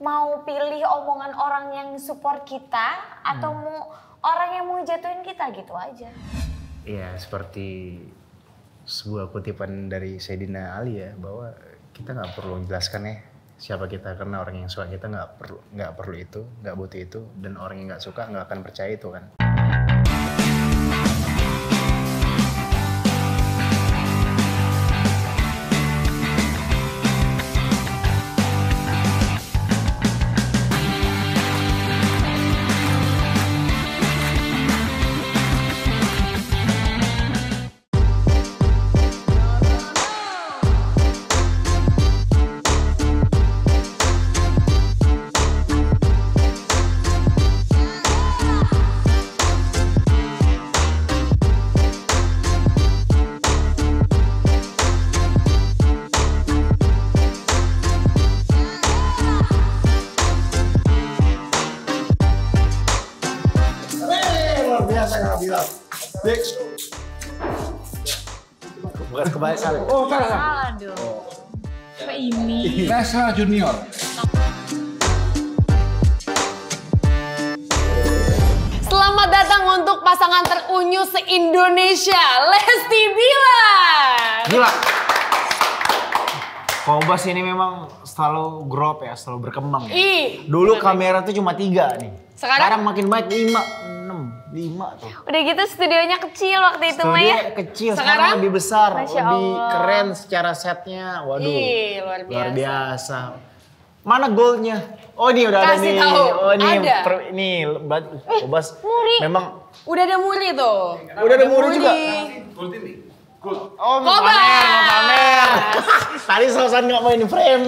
mau pilih omongan orang yang support kita atau hmm. mau orang yang mau jatuhin kita gitu aja. Iya, seperti sebuah kutipan dari Sayyidina Ali ya bahwa kita nggak perlu menjelaskan ya siapa kita karena orang yang suka kita nggak perlu nggak perlu itu nggak butuh itu dan orang yang nggak suka nggak akan percaya itu kan. Junior. Selamat datang untuk pasangan terunyu se-Indonesia, Lesti Bila. Gila. Kombas ini memang selalu grow ya, selalu berkembang ya. Ih, Dulu kamera tuh cuma tiga nih. Sekarang, Sekarang makin banyak lima lima tuh. Udah gitu studionya kecil waktu itu mah ya. kecil, sekarang, sekarang lebih besar, Masya Allah. lebih keren secara setnya. Waduh, Ih, luar, biasa. luar biasa. Mana goldnya? Oh ini udah Kasih ada nih. Tahu. Oh ini, ada. ini bat, eh, obas. Oh, muri. Memang. Udah ada muri tuh. Udah, udah ada muri, muri juga. Gold ini. Gold. Oh mau pamer, mau pamer. Tadi selesai nggak main frame.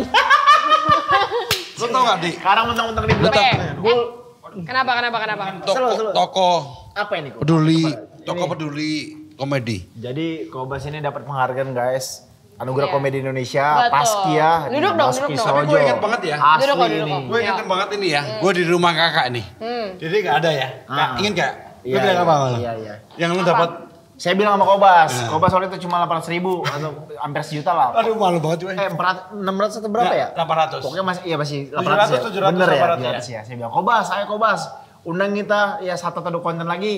Lo tau gak Di? Sekarang mentang-mentang di belakang. Gue eh, Kenapa kenapa kenapa? Toko, toko apa ini? Kok? Peduli, toko peduli komedi. Jadi Kobas ini dapat penghargaan guys. Anugerah yeah. Komedi Indonesia, Betul. Paskia, duduk dong, duduk dong. Tapi gue inget banget ya, Asli duduk, duduk, gue ya. banget ini ya, hmm. gue di rumah kakak nih, hmm. jadi gak ada ya, ah. ingin gak? Iya, lu bilang apa Iya, Iya, iya. Yang lu dapat saya bilang sama Kobas, yeah. Kobas soalnya itu cuma 800 ribu atau hampir sejuta lah. Aduh malu banget juga. Eh 400, 600 atau berapa ya? 800. Pokoknya masih, iya masih 800 700, ya. 700, Bener 700, ya, 800 ya. ya. Saya bilang, Kobas, ayo Kobas, undang kita ya satu atau dua konten lagi.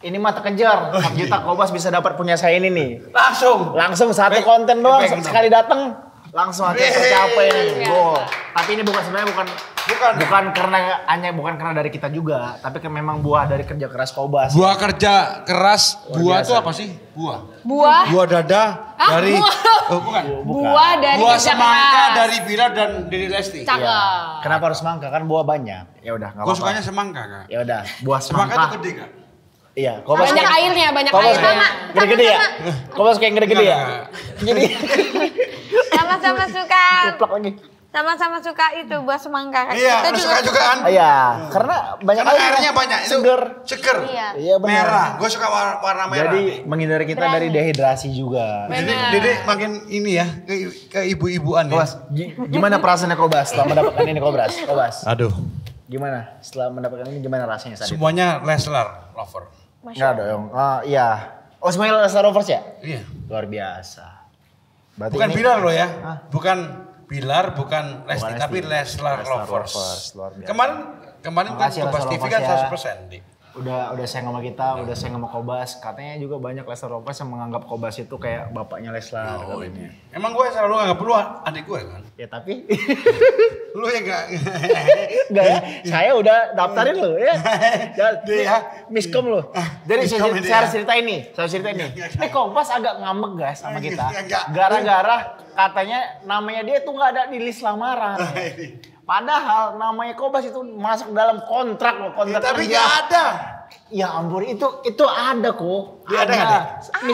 Ini mah terkejar, 1 juta iya. Kobas bisa dapat punya saya ini nih. Langsung? Langsung satu eh, konten eh, doang, sekali datang langsung aja tercapai nih yeah. Iya. Tapi ini bukan sebenarnya bukan bukan bukan karena hanya bukan karena dari kita juga, tapi kan memang buah dari kerja keras Kobas. Buah kerja keras, buah itu apa sih? Buah. Buah. Buah dada ah, dari buah. Oh, bukan. Buah dari buah semangka dari Bila dan dari Lesti. Cakep. Iya. Kenapa harus semangka? Kan buah banyak. Ya udah, enggak apa-apa. Gua sukanya semangka, Kak. Ya udah, buah semangka. semangka itu gede, Kak. Iya, kok banyak kayak, airnya, banyak airnya. Sama, gede-gede ya? Kok kayak gede-gede ya? Jadi sama-sama suka. Kuplak lagi sama-sama suka itu buah semangka Iya, kita juga suka jugaan. Ah, iya, karena banyak karena airnya banyak itu seger. Seger. Iya, iya benar. Merah. Gue suka war warna merah. Jadi menghindari kita Berani. dari dehidrasi juga. Bener. Jadi Dede makin ini ya ke, ke ibu-ibuan ya. gimana perasaannya Kobas setelah mendapatkan ini Kobas? Kobas. Aduh. Gimana setelah mendapatkan ini gimana rasanya tadi? Semuanya Leslar lover. Masya Enggak dong. Uh, iya. Oh Ismail Starovers ya? Iya. Luar biasa. Berarti bukan pilar loh ya. Hah? Bukan Bilar, bukan Lesti, tapi Leslar Lovers. Luar biasa. Kemarin kemarin kan Kompas TV kan 100% ya udah udah sayang sama kita, iya. udah sayang sama Kobas. Katanya juga banyak Leslar Lopez yang menganggap Kobas itu kayak bapaknya Leslar. Oh, ini. Iya. Emang gue selalu nggak perlu adik gue kan? Ya tapi lu ya gak Enggak ya? Saya udah daftarin lu ya. jadi ya miskom lu. Ah, jadi saya, saya harus cerita ini, saya cerita ini. Ini Kobas agak ngambek guys sama kita. Gara-gara katanya namanya dia tuh nggak ada di list lamaran. Ah, iya. Padahal namanya Kobas itu masuk dalam kontrak loh, kontrak ya, tapi kerja. Tapi ada. Ya ampun, itu itu ada kok. Ya, ada, ada. Ada. ada.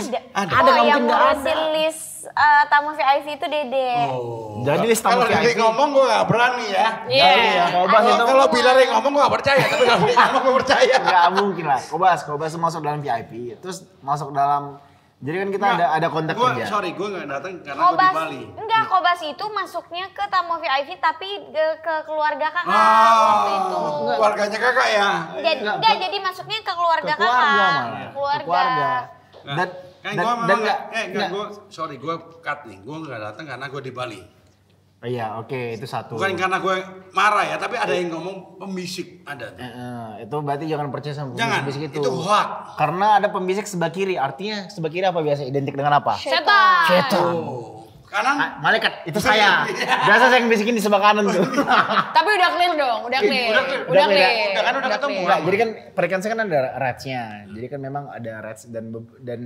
ada. Oh, yang ngurusin list uh, tamu VIP itu Dede. Oh. Jadi list tamu kalau VIP. Kalau ngomong gue gak berani ya. Iya. Yeah. ya, Kobas itu. Kalau bilang yang ngomong gue gak percaya, tapi kalau ngomong gue percaya. Gak mungkin lah. Kobas, Kobas masuk dalam VIP, terus masuk dalam jadi kan kita ada ada kontak gua, kerja. Sorry, gue nggak datang karena gue di Bali. Enggak, Kobas itu masuknya ke tamu VIP tapi ke, ke keluarga kakak oh, waktu itu. Enggak, keluarganya kakak ya? Jadi, enggak, enggak, jadi masuknya ke keluarga, kakak. keluarga kakak. Keluarga. keluarga. Nah, dan, kan memang, dan, eh, enggak, Gua, sorry, gue cut nih. Gue nggak datang karena gue di Bali. Oh iya, oke, okay, itu satu. Bukan karena gue marah ya, tapi ada yang ngomong pembisik ada. E, itu berarti jangan percaya sama pembisik, jangan, pembisik itu. Itu hoax. Karena ada pembisik sebelah kiri, artinya sebelah kiri apa biasa identik dengan apa? Setan. Setan. Oh. Kanan? Ah, malaikat, itu saya. biasa saya yang bisikin di sebelah kanan tuh. tapi udah clear dong, udah clear. Udah clear. Udah, clear. Udah, udah kan udah, udah ketemu. jadi kan perikan saya kan ada rats-nya. Hmm. Jadi kan memang ada rats dan dan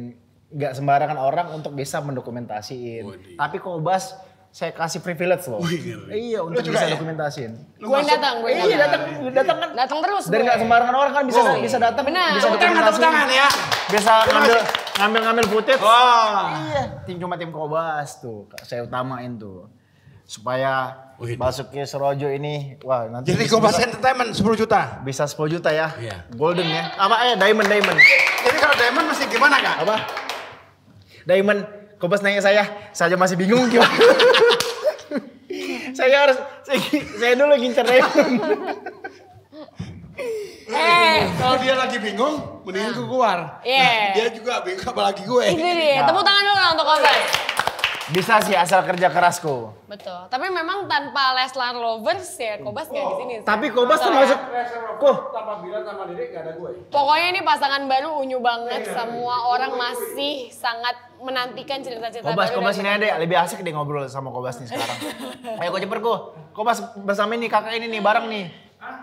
nggak sembarangan orang untuk bisa mendokumentasiin. Oh, Tapi kok bas saya kasih privilege loh. Wih, iya, untuk bisa ya? dokumentasin. Gue yang datang, gue yang datang. Iya, datang, kan. Iya. Datang terus. Dari nggak sembarangan orang kan bisa oh. bisa datang. Benar. Bisa tepuk tangan, ya. Bisa ngambil ngambil ngambil footage. Wah. Iya. Tim cuma tim Kobas tuh, saya utamain tuh. Supaya Wih. masuknya Serojo ini, wah nanti. Jadi Kobas Entertainment 10 juta? Bisa 10 juta ya. Iya. Golden ya. Apa eh, diamond, diamond. Jadi kalau diamond mesti gimana kak? Apa? Diamond Kobas nanya saya, saya masih bingung gimana. saya harus, saya, saya dulu ngincer Raymond. eh, kalau dia lagi bingung, mendingan ah. gue keluar. Iya. Yeah. Nah, dia juga bingung apalagi gue. Itu dia. Nah. Tepuk tangan dulu untuk Kobas. Bisa sih asal kerja kerasku. Betul. Tapi memang tanpa Leslar Lovers ya Kobas nggak gak di sini. Tapi Kobas tuh ya. masuk. Kok tanpa Bila sama Dede gak ada gue. Pokoknya ini pasangan baru unyu banget. Iya. Semua orang masih sangat menantikan cerita-cerita Kobas, baru. Kobas ini ada lebih asik deh ngobrol sama Kobas nih sekarang. Ayo gue ceper gue. Kobas bersama ini kakak ini nih bareng nih.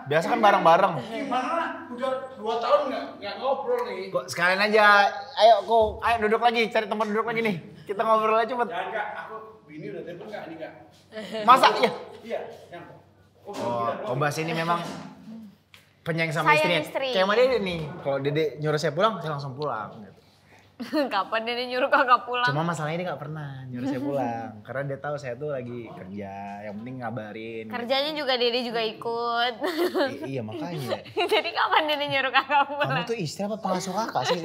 Biasa kan bareng-bareng. Gimana? Udah dua tahun nggak nggak ngobrol nih. Kok sekalian aja, ayo kok, ayo duduk lagi, cari tempat duduk lagi nih. Kita ngobrol aja cepet. Jangan kak, aku bini udah telepon kak ini kak. Masa iya? Iya, yang. Oh, oh, ini ini memang penyayang sama Sayang Istri. Kayak mana dia nih, kalau Dede nyuruh saya pulang, saya langsung pulang. Gitu. Kapan dia nyuruh kakak pulang? Cuma masalahnya dia gak pernah nyuruh saya pulang. karena dia tahu saya tuh lagi kerja, yang penting ngabarin. Kerjanya gitu. juga Dede juga ikut. I iya makanya. Jadi kapan dia nyuruh kakak pulang? Kamu tuh istri apa pengasuh kakak sih?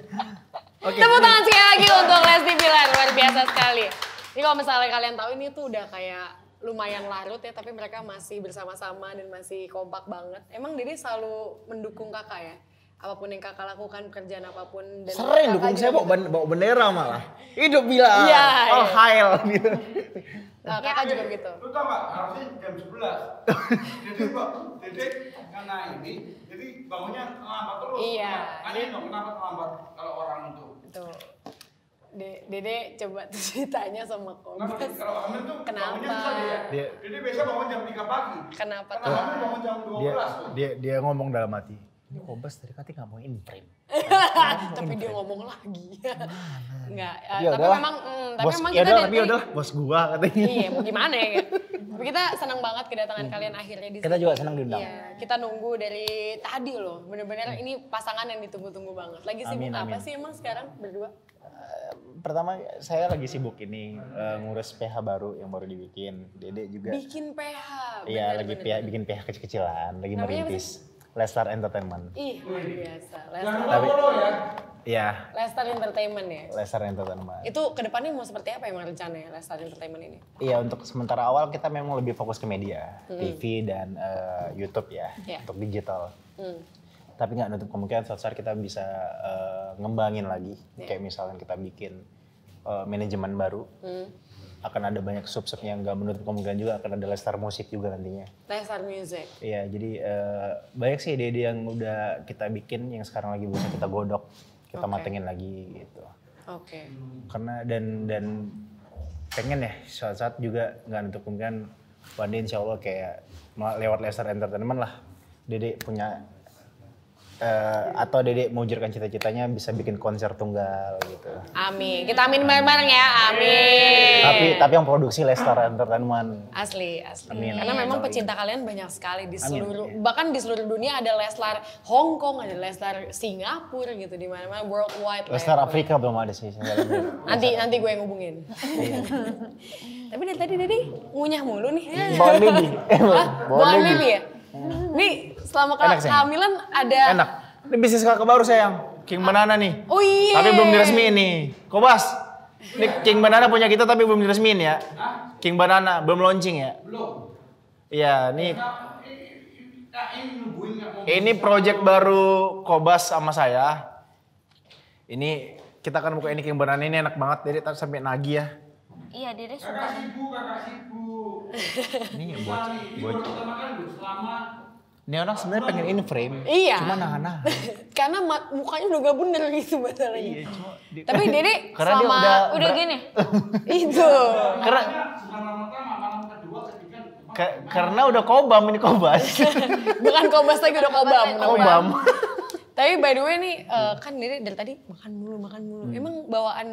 okay. Tepuk tangan sekali lagi untuk Lesti Pilar, luar biasa sekali. Ini kalau misalnya kalian tahu ini tuh udah kayak lumayan larut ya tapi mereka masih bersama-sama dan masih kompak banget. Emang Dede selalu mendukung kakak ya? apapun yang kakak lakukan kerjaan apapun dan sering dukung saya bawa, gitu. ben bawa bendera malah hidup bila ya, all iya. hail gitu nah, kakak juga gitu itu tau gak harusnya jam 11 jadi mbak jadi karena ini jadi bangunnya lambat terus iya aneh dong kenapa terlambat kalau orang itu itu Dede, coba ceritanya sama Kobas. Ya? Kenapa? Kalau tuh kenapa? Dede biasa bangun jam 3 pagi. Kenapa? Karena hamil bangun jam 12 dia, tuh. Dia, dia ngomong dalam hati ini obes dari tadi nggak mau imprint. tapi dia ngomong lagi. Enggak, uh, eh, ya, tapi memang mm, tapi memang iya kita yaudah, dari tapi iya udah bos gua katanya. Iya, mau gimana ya. tapi kita senang banget kedatangan hmm. kalian akhirnya di sini. Kita juga senang diundang. Iya, kita nunggu dari tadi loh. Bener-bener hmm. ini pasangan yang ditunggu-tunggu banget. Lagi sibuk amin, apa amin. sih emang sekarang berdua? Eh, pertama saya lagi sibuk ini uh, ngurus PH baru yang baru dibikin. Dede juga. Bikin PH. Iya, lagi bener, PH, bikin PH kecil-kecilan, lagi Namanya merintis. Lestar Entertainment. Ih, luar biasa. Lestar. Tapi, ya. Iya. Lestar Entertainment ya. Lestar Entertainment. Itu kedepannya mau seperti apa yang rencananya Lestar Entertainment ini? Iya, untuk sementara awal kita memang lebih fokus ke media, hmm. TV dan uh, YouTube ya, yeah. untuk digital. Hmm. Tapi nggak nutup kemungkinan suatu saat kita bisa uh, ngembangin lagi, yeah. kayak misalnya kita bikin uh, manajemen baru. Hmm akan ada banyak sub-sub yang nggak menutup kemungkinan juga akan ada Lestar Musik juga nantinya. Lestar Music. Iya, jadi uh, banyak sih ide-ide yang udah kita bikin yang sekarang lagi bisa kita godok, kita okay. matengin lagi gitu. Oke. Okay. Karena dan dan pengen ya suatu saat juga nggak menutup kemungkinan Wandi insya Allah kayak lewat Lestar Entertainment lah Dede punya uh, atau Dedek mau mewujudkan cita-citanya bisa bikin konser tunggal gitu. Amin. Kita amin bareng-bareng ya. Amin. Tapi tapi yang produksi Lestar Entertainment. Asli, asli. Amin. Karena memang pecinta kalian banyak sekali di seluruh amin. bahkan di seluruh dunia ada Lestar Hong Kong, ada Lestar Singapura gitu di mana-mana worldwide. Lestar Afrika belum ada sih. nanti nanti gue yang ngubungin. Iya. tapi dari tadi Dedek ngunyah mulu nih. Bon Libi. ya? Nih iya. Selama kehamilan ada Enak. Ini bisnis kakak baru sayang. King ah. Banana nih. Oh iya. Tapi belum diresmiin nih. Kobas. Ini King Banana punya kita tapi belum diresmiin ya. King Banana belum launching ya? Belum. Iya, nih ini project baru Kobas sama saya. Ini kita akan buka ini King Banana ini enak banget. tak sampai nagih ya. Iya, Dede suka. Kakak sibuk, kakak sibuk. ini buat, buat kan buat. Selama ini orang sebenarnya pengen in frame, iya. cuma nahan-nahan. Karena mat, mukanya udah gak bener gitu masalahnya. Iya, cuma di... Tapi Dede karena selama udah, udah gini. itu. Karena karena udah kobam ini kobas. Bukan kobas lagi udah kobam. Kobam. Tapi by the way nih uh, kan Dede dari tadi makan mulu makan mulu. Hmm. Emang bawaan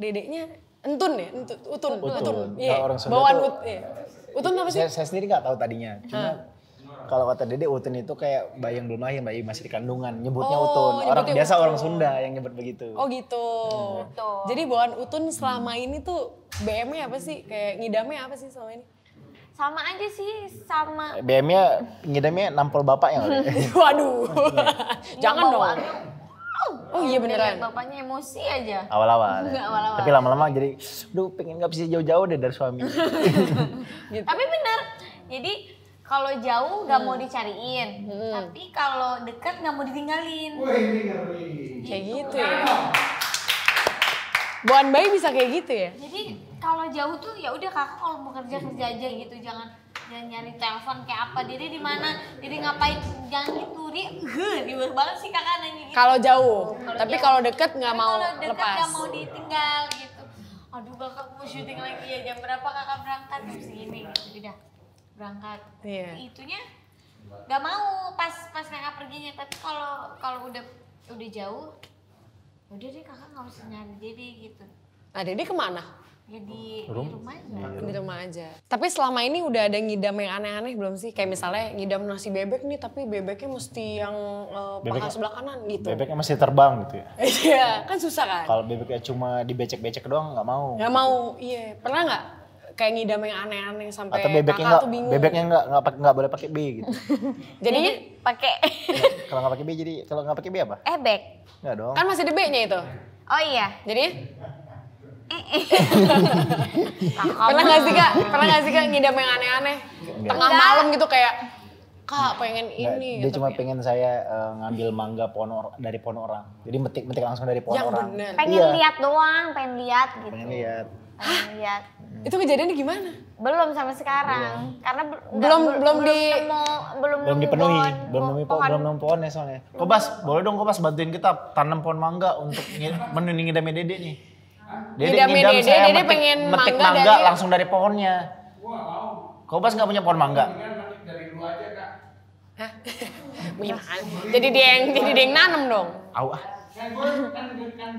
Dedeknya entun ya, entun, utun, utun. utun. Iya. Bawaan ut, iya. Utun apa sih? Saya, saya sendiri nggak tahu tadinya. Cuma kalau kata Dede utun itu kayak bayi yang belum lahir, bayi masih di kandungan, nyebutnya oh, utun. Orang biasa orang Sunda yang nyebut begitu. Oh gitu. Hmm. Jadi bawaan utun selama ini tuh BM-nya apa sih? Kayak ngidamnya apa sih selama ini? Sama aja sih, sama. BM-nya ngidamnya nampol bapak yang Waduh. Jangan dong. Oh, oh iya beneran. Bapaknya emosi aja. Awal-awal. Ya. Tapi lama-lama jadi, duh pengen gak bisa jauh-jauh deh dari suami. gitu. Tapi bener. Jadi kalau jauh nggak hmm. mau dicariin, hmm. tapi kalau dekat nggak mau ditinggalin. Wih, ini Kayak gitu, gitu ya. Buan bayi bisa kayak gitu ya? Jadi kalau jauh tuh ya udah kakak kalau mau kerja kerja aja gitu, jangan jangan nyari telepon kayak apa diri di mana diri ngapain jangan gitu dia uh, ribet banget sih kakak nanya gitu kalau jauh kalo tapi kalau deket nggak mau kalo deket lepas nggak mau ditinggal gitu aduh kakak mau syuting lagi ya jam berapa kakak berangkat jam segini gitu udah berangkat yeah. itunya nggak mau pas pas kakak perginya tapi kalau kalau udah udah jauh udah deh kakak nggak usah nyari jadi gitu nah dede kemana ya di, di rumah aja di rumah aja tapi selama ini udah ada ngidam yang aneh-aneh belum sih kayak misalnya ngidam nasi bebek nih tapi bebeknya mesti yang uh, sebelah kanan gitu bebeknya masih terbang gitu ya iya kan susah kan kalau bebeknya cuma dibecek-becek doang nggak mau nggak mau iya pernah nggak kayak ngidam yang aneh-aneh sampai Atau bebeknya kakak gak, tuh bingung. Bebeknya nggak nggak nggak boleh pakai B gitu. Jadi pakai. kalau nggak pakai B jadi kalau nggak pakai B apa? Ebek. Eh, nggak dong. Kan masih ada B-nya itu. Oh iya. Jadi pernah nggak sih kak? Pernah nggak sih kak ngidam yang aneh-aneh? Tengah malam gitu kayak kak pengen ini. Dia gitu cuma kayak. pengen saya uh, ngambil mangga pohon or dari pohon orang. Jadi metik metik langsung dari pohon orang. Bener. Pengen iya. lihat doang, pengen lihat gitu. Pengen lihat. Ya. Itu kejadiannya gimana? Belum sama sekarang. Belum. Karena belum enggak, belum di nemu, belum belum dipenuhi, belum nemu pohon, belum nemu ya soalnya. Kobas, boleh dong Kobas bantuin kita tanam pohon mangga untuk menandingi Dame Dede nih. Dede ngidam dede, saya dede metik, pengen mangga, mangga dari... langsung dari pohonnya. Kobas nggak punya pohon mangga? Hah? Jadi dia yang jadi dia yang nanam dong. Awah. Kan gue itu kan, kan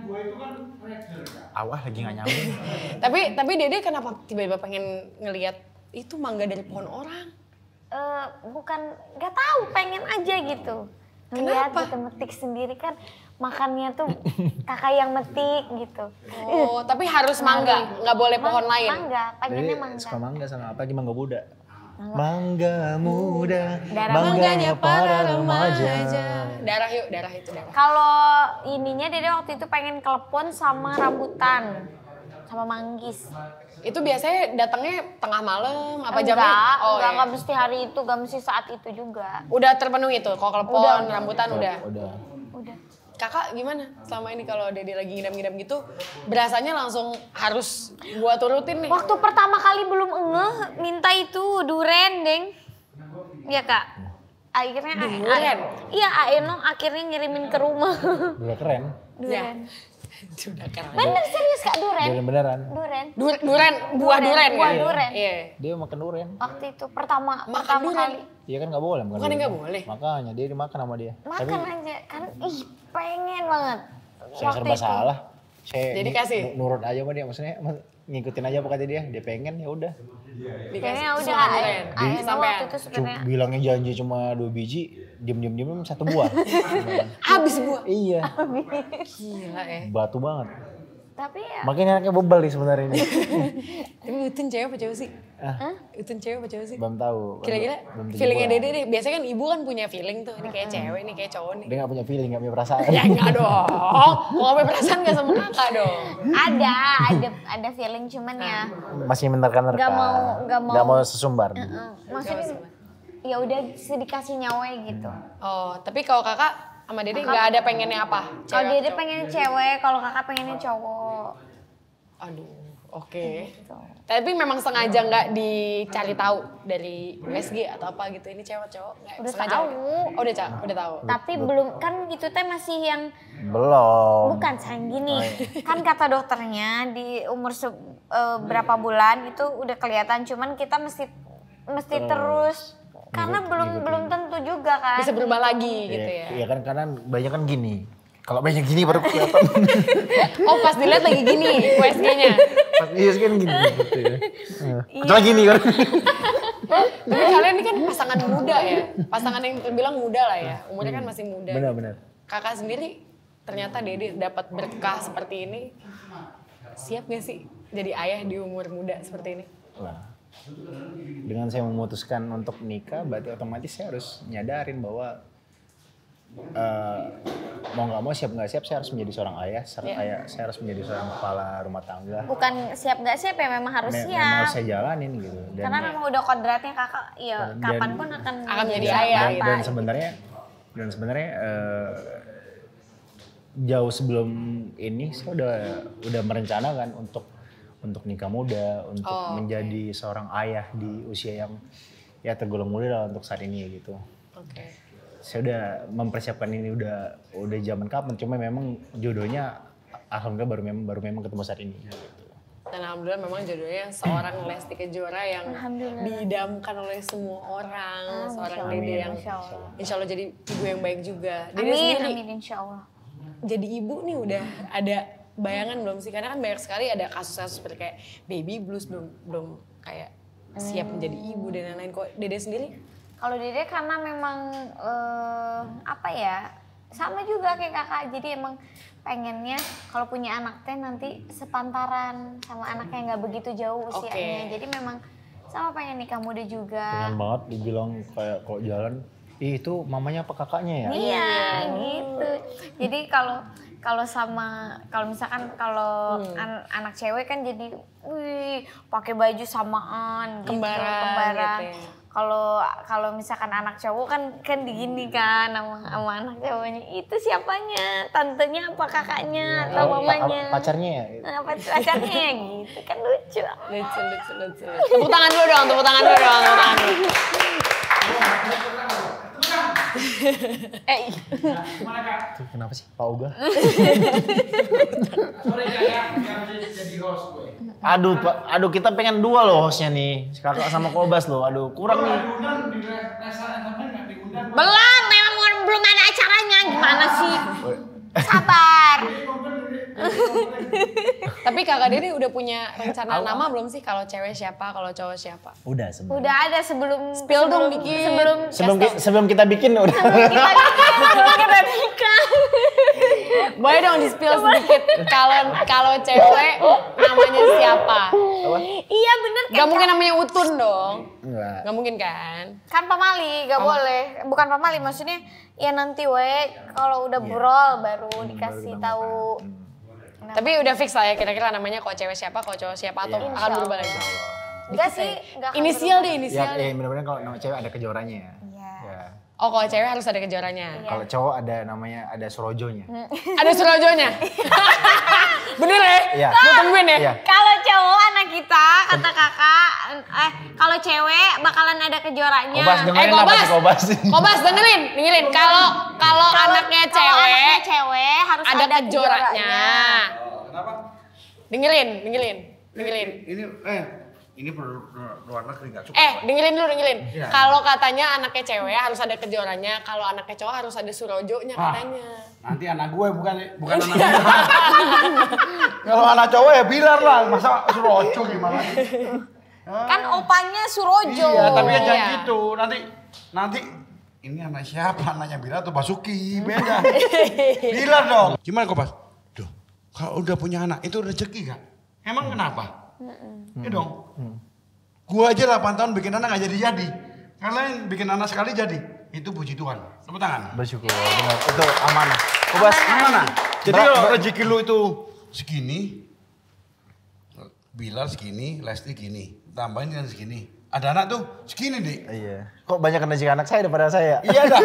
Awah lagi gak nyambung. tapi tapi Dede kenapa tiba-tiba pengen ngelihat itu mangga dari pohon orang? Eh uh, bukan nggak tahu pengen aja gitu. Lihat gitu metik sendiri kan makannya tuh kakak yang metik gitu. Oh, tapi harus mangga, nggak boleh pohon lain. Mangga, pengennya mangga. Suka mangga sama apa? Gimana Mangga budak Mangga muda, darah mangganya para remaja. Darah yuk, darah itu darah. Kalau ininya Dede waktu itu pengen kelepon sama rambutan sama manggis. Itu biasanya datangnya tengah malam apa enggak, Oh, enggak, iya. enggak mesti hari itu, enggak mesti saat itu juga. Udah terpenuhi tuh, kalau kelepon, rambutan udah. udah kakak gimana selama ini kalau dede lagi ngidam-ngidam gitu berasanya langsung harus gua turutin nih waktu pertama kali belum ngeh minta itu duren deng ya kak akhirnya duren ah, iya Aenong akhirnya ngirimin ke rumah Duren keren duren ya. Bener serius kak duren? Duren beneran. Duren. Duren, duren. buah duren. Buah duren. Iya. Dia makan duren. Waktu itu pertama makan pertama duren. kali. Iya kan nggak boleh makan. Bukan nggak boleh. Makanya dia dimakan sama dia. Makan Tapi, aja kan ih pengen banget. Saya serba salah. Saya Jadi kasih. Nurut aja sama dia maksudnya ngikutin aja pokoknya dia. Dia pengen ya udah. Iya, iya. Kayaknya udah AS ya, sampai itu Bilangnya janji cuma dua biji, diem diem diem satu buah. Habis buah. Iya. Gila ya. Batu banget. Tapi ya. Makin enaknya bebel nih sebenarnya ini. Tapi Utun cewek apa cewek sih? Ah. Hah? Utun cewek apa cewek sih? Belum tahu. Kira-kira feelingnya Dede deh. Biasanya kan ibu kan punya feeling tuh. Ini kayak ah. cewek, ini kayak cowok nih. Dia gak punya feeling, gak punya perasaan. ya enggak dong. Kalau punya perasaan gak sama kakak dong. Ada, ada ada feeling cuman ya. Ah. Masih menerka-nerka. Gak mau, gak mau. Gak mau sesumbar. Uh -uh. Maksudnya ya udah sedikasih nyawa gitu. Oh, tapi kalau kakak sama Dede nggak ada pengennya apa? Kalau oh Dede pengen cewek, kalau kakak pengennya cowok. Aduh, oke. Okay. Gitu. Tapi memang sengaja nggak dicari tahu dari USG atau apa gitu. Ini cewek cowok nggak udah sengaja. Tahu. Oh, udah cak, udah tahu. Tapi belum kan itu teh masih yang belum. Bukan sayang gini. kan kata dokternya di umur se, eh, berapa bulan itu udah kelihatan. Cuman kita mesti mesti terus, terus karena belum belum tentu juga kan bisa berubah lagi iya, gitu ya iya kan karena banyak kan gini kalau banyak gini baru kelihatan oh pas dilihat lagi gini USG-nya pas USG kan gini gitu ya kecuali iya. gini kan tapi kalian ini kan pasangan muda ya pasangan yang terbilang muda lah ya umurnya kan hmm. masih muda benar-benar kakak sendiri ternyata Dede dapat berkah seperti ini siap gak sih jadi ayah di umur muda seperti ini? dengan saya memutuskan untuk nikah berarti otomatis saya harus nyadarin bahwa uh, mau nggak mau siap nggak siap saya harus menjadi seorang ayah, yeah. Iya. saya harus menjadi seorang kepala rumah tangga. Bukan siap nggak siap ya memang harus Me siap. Memang harus saya jalanin gitu. Dan Karena memang udah kodratnya kakak, ya kapanpun akan akan jadi ayah. Dan, dan sebenarnya dan sebenarnya uh, jauh sebelum ini saya udah udah merencanakan untuk untuk nikah muda, untuk oh, menjadi okay. seorang ayah di usia yang ya tergolong muda lah untuk saat ini ya, gitu. Oke. Okay. Saya udah mempersiapkan ini udah udah zaman kapan, cuma memang jodohnya alhamdulillah baru memang baru memang ketemu saat ini. Gitu. Dan alhamdulillah memang jodohnya seorang Lesti Kejora yang didamkan oleh semua orang, ah, seorang dede yang insya Allah. insya Allah jadi ibu yang baik juga. Dede amin, amin insya Allah. Jadi ibu nih udah ada bayangan belum sih karena kan banyak sekali ada kasus-kasus seperti kayak baby blues belum belum kayak siap hmm. menjadi ibu dan lain-lain kok dede sendiri kalau dede karena memang uh, apa ya sama juga kayak kakak jadi emang pengennya kalau punya anak teh nanti sepantaran sama anak yang nggak begitu jauh usianya okay. jadi memang sama pengen nikah muda juga pengen banget dibilang kayak kok jalan Ih, itu mamanya apa kakaknya ya? Iya, oh. gitu. Jadi kalau kalau sama kalau misalkan kalau hmm. an anak cewek kan jadi wih pakai baju samaan gitu, kembaran, kembaran. Gitu ya. Kalau kalau misalkan anak cowok kan kan digini kan sama, sama anak cowoknya itu siapanya tantenya apa kakaknya iya, atau oh, mamanya pacarnya ya gitu. nah, pacarnya gitu kan lucu lucu lucu lucu tepuk tangan dulu dong tepuk tangan dulu dong tepuk tangan dulu eh. Gimana Kak? kenapa sih Pak Uga? Ya. Aduh, Pak, aduh kita pengen dua loh hostnya nih. Kakak sama Kobas loh. Aduh, kurang nih. Belum, memang belum ada acaranya. Gimana sih? Sabar. Tapi kakak Dedi udah punya rencana Awal. nama belum sih kalau cewek siapa, kalau cowok siapa? Udah sebelum. Udah ada sebelum spill dong bikin. Sebelum sebelum, ki, sebelum kita bikin udah. Sebelum kita bikin, sebelum Boleh dong di spill sedikit kalau kalau cewek namanya siapa? Iya bener kan. Gak mungkin namanya Utun dong. Enggak. Gak mungkin kan? Kan pamali, gak boleh. Bukan pamali maksudnya ya nanti we kalau udah yeah. brol baru dikasih baru tahu. Kenapa? Tapi udah fix lah ya kira-kira namanya kok cewek siapa, kok cowok siapa atau iya. akan berubah lagi. Enggak sih, enggak Inisial deh, inisial. Ya, ya benar-benar kalau nama cewek ada kejorannya ya. Oh kalau cewek harus ada kejuaranya. Iya. Kalau cowok ada namanya ada surojonya. Hmm. ada surojonya. Iya. Bener ya? Iya. tungguin ya. Iya. Kalau cowok anak kita kata kakak, eh kalau cewek bakalan ada kejuaranya. Kobas dengerin eh, kobas. apa kobas? kobas dengerin, dengerin. Kalau kalau anaknya cewek, anaknya harus ada, ada kejuaranya. kenapa? Dengerin, dengerin, dengerin. Ini, ini eh ini perlu luar negeri gak cukup. Eh, dengerin dulu, dengerin. Ya, kalau katanya anaknya cewek harus ada kejorannya, kalau anaknya cowok harus ada surojonya ah, katanya. Nanti anak gue bukan bukan anak iya. gue. kalau anak cowok ya bilar lah, masa surojo gimana? kan ah. opanya surojo. Iya, tapi ya jangan iya. gitu. Nanti nanti ini anak siapa? Anaknya Bila atau Basuki? Beda. Bilar dong. Gimana kok, Pas? Duh, kalau udah punya anak itu rezeki gak? Emang kenapa? Iya dong. Hmm. Gua aja 8 tahun bikin anak nggak jadi-jadi. Kalian bikin anak sekali jadi. Itu puji Tuhan. Tepuk tangan. Bersyukur. Benar. Itu amanah. Kobas amanah. Jadi kalau rezeki lu itu segini, Bilal segini, Lesti gini, tambahin kan segini. Ada anak tuh segini deh. Iya. Kok banyak rezeki anak saya daripada saya? Iya dah.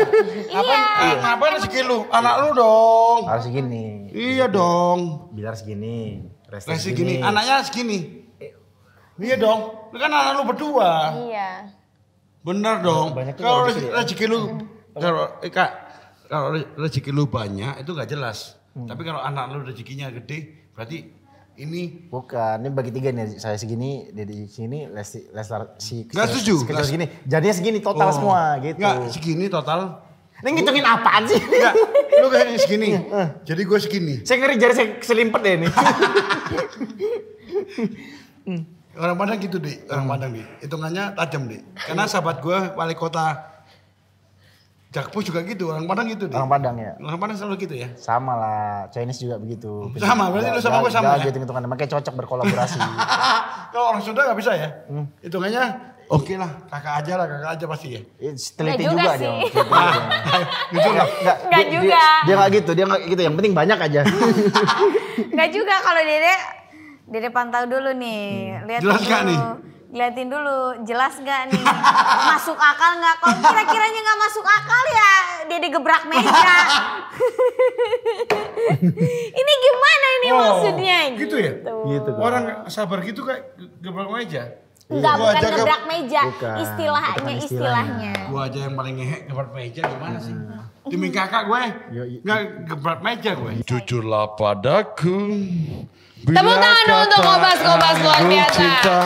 apa iya. apa rezeki lu? Anak lu dong. Harus segini. Iya dong. Bilar segini. Lesti, Lesti segini. Anaknya segini. Iya dong. Lu kan anak lu berdua. Iya. Benar dong. Kalau rezeki lu hmm. kalau Eka eh, kalau rezeki lu banyak itu gak jelas. Hmm. Tapi kalau anak lu rezekinya gede, berarti ini bukan ini bagi tiga nih saya segini dari sini lesi lesar si nggak setuju kecil segini jadinya segini total oh, semua gitu nggak segini total ini ngitungin apaan sih? Nggak, lu kayaknya segini. Eh. Jadi gue segini. Saya ngeri jari saya selimpet deh ini. Hmm. Orang Padang gitu deh, orang hmm. Padang deh. Hitungannya tajam deh. Karena sahabat gue wali kota Jakpo juga gitu, orang Padang gitu deh. Orang Padang ya. Orang Padang selalu gitu ya. Sama lah, Chinese juga begitu. Bisa, Sama, berarti lu sama gue sama. Gak ya? gitu hitungannya, makanya cocok berkolaborasi. Kalau orang Sunda gak bisa ya. Hmm. Oh. Oke okay lah, kakak aja lah, kakak aja pasti ya. Teliti juga, juga dia. Gak enggak? Enggak, enggak juga. Dia, dia, gak gitu, dia gak gitu. Yang penting banyak aja. enggak juga kalau dia Dede pantau dulu nih. Hmm. Lihat Jelas gak nih? liatin dulu jelas gak nih masuk akal gak? kok kira-kiranya gak masuk akal ya dede gebrak meja ini gimana ini oh, maksudnya gitu, gitu ya gitu. gitu orang sabar gitu kayak gebrak meja Enggak, bukan aja gebrak meja. Bukan, istilahnya, bukan istilahnya, Gue aja yang paling ngehek gebrak meja gimana hmm. sih? Demi kakak gue, eh. nggak gebrak meja gue. Jujurlah padaku, Tepuk tangan dulu untuk Kobas, Kobas luar biasa. Cinta.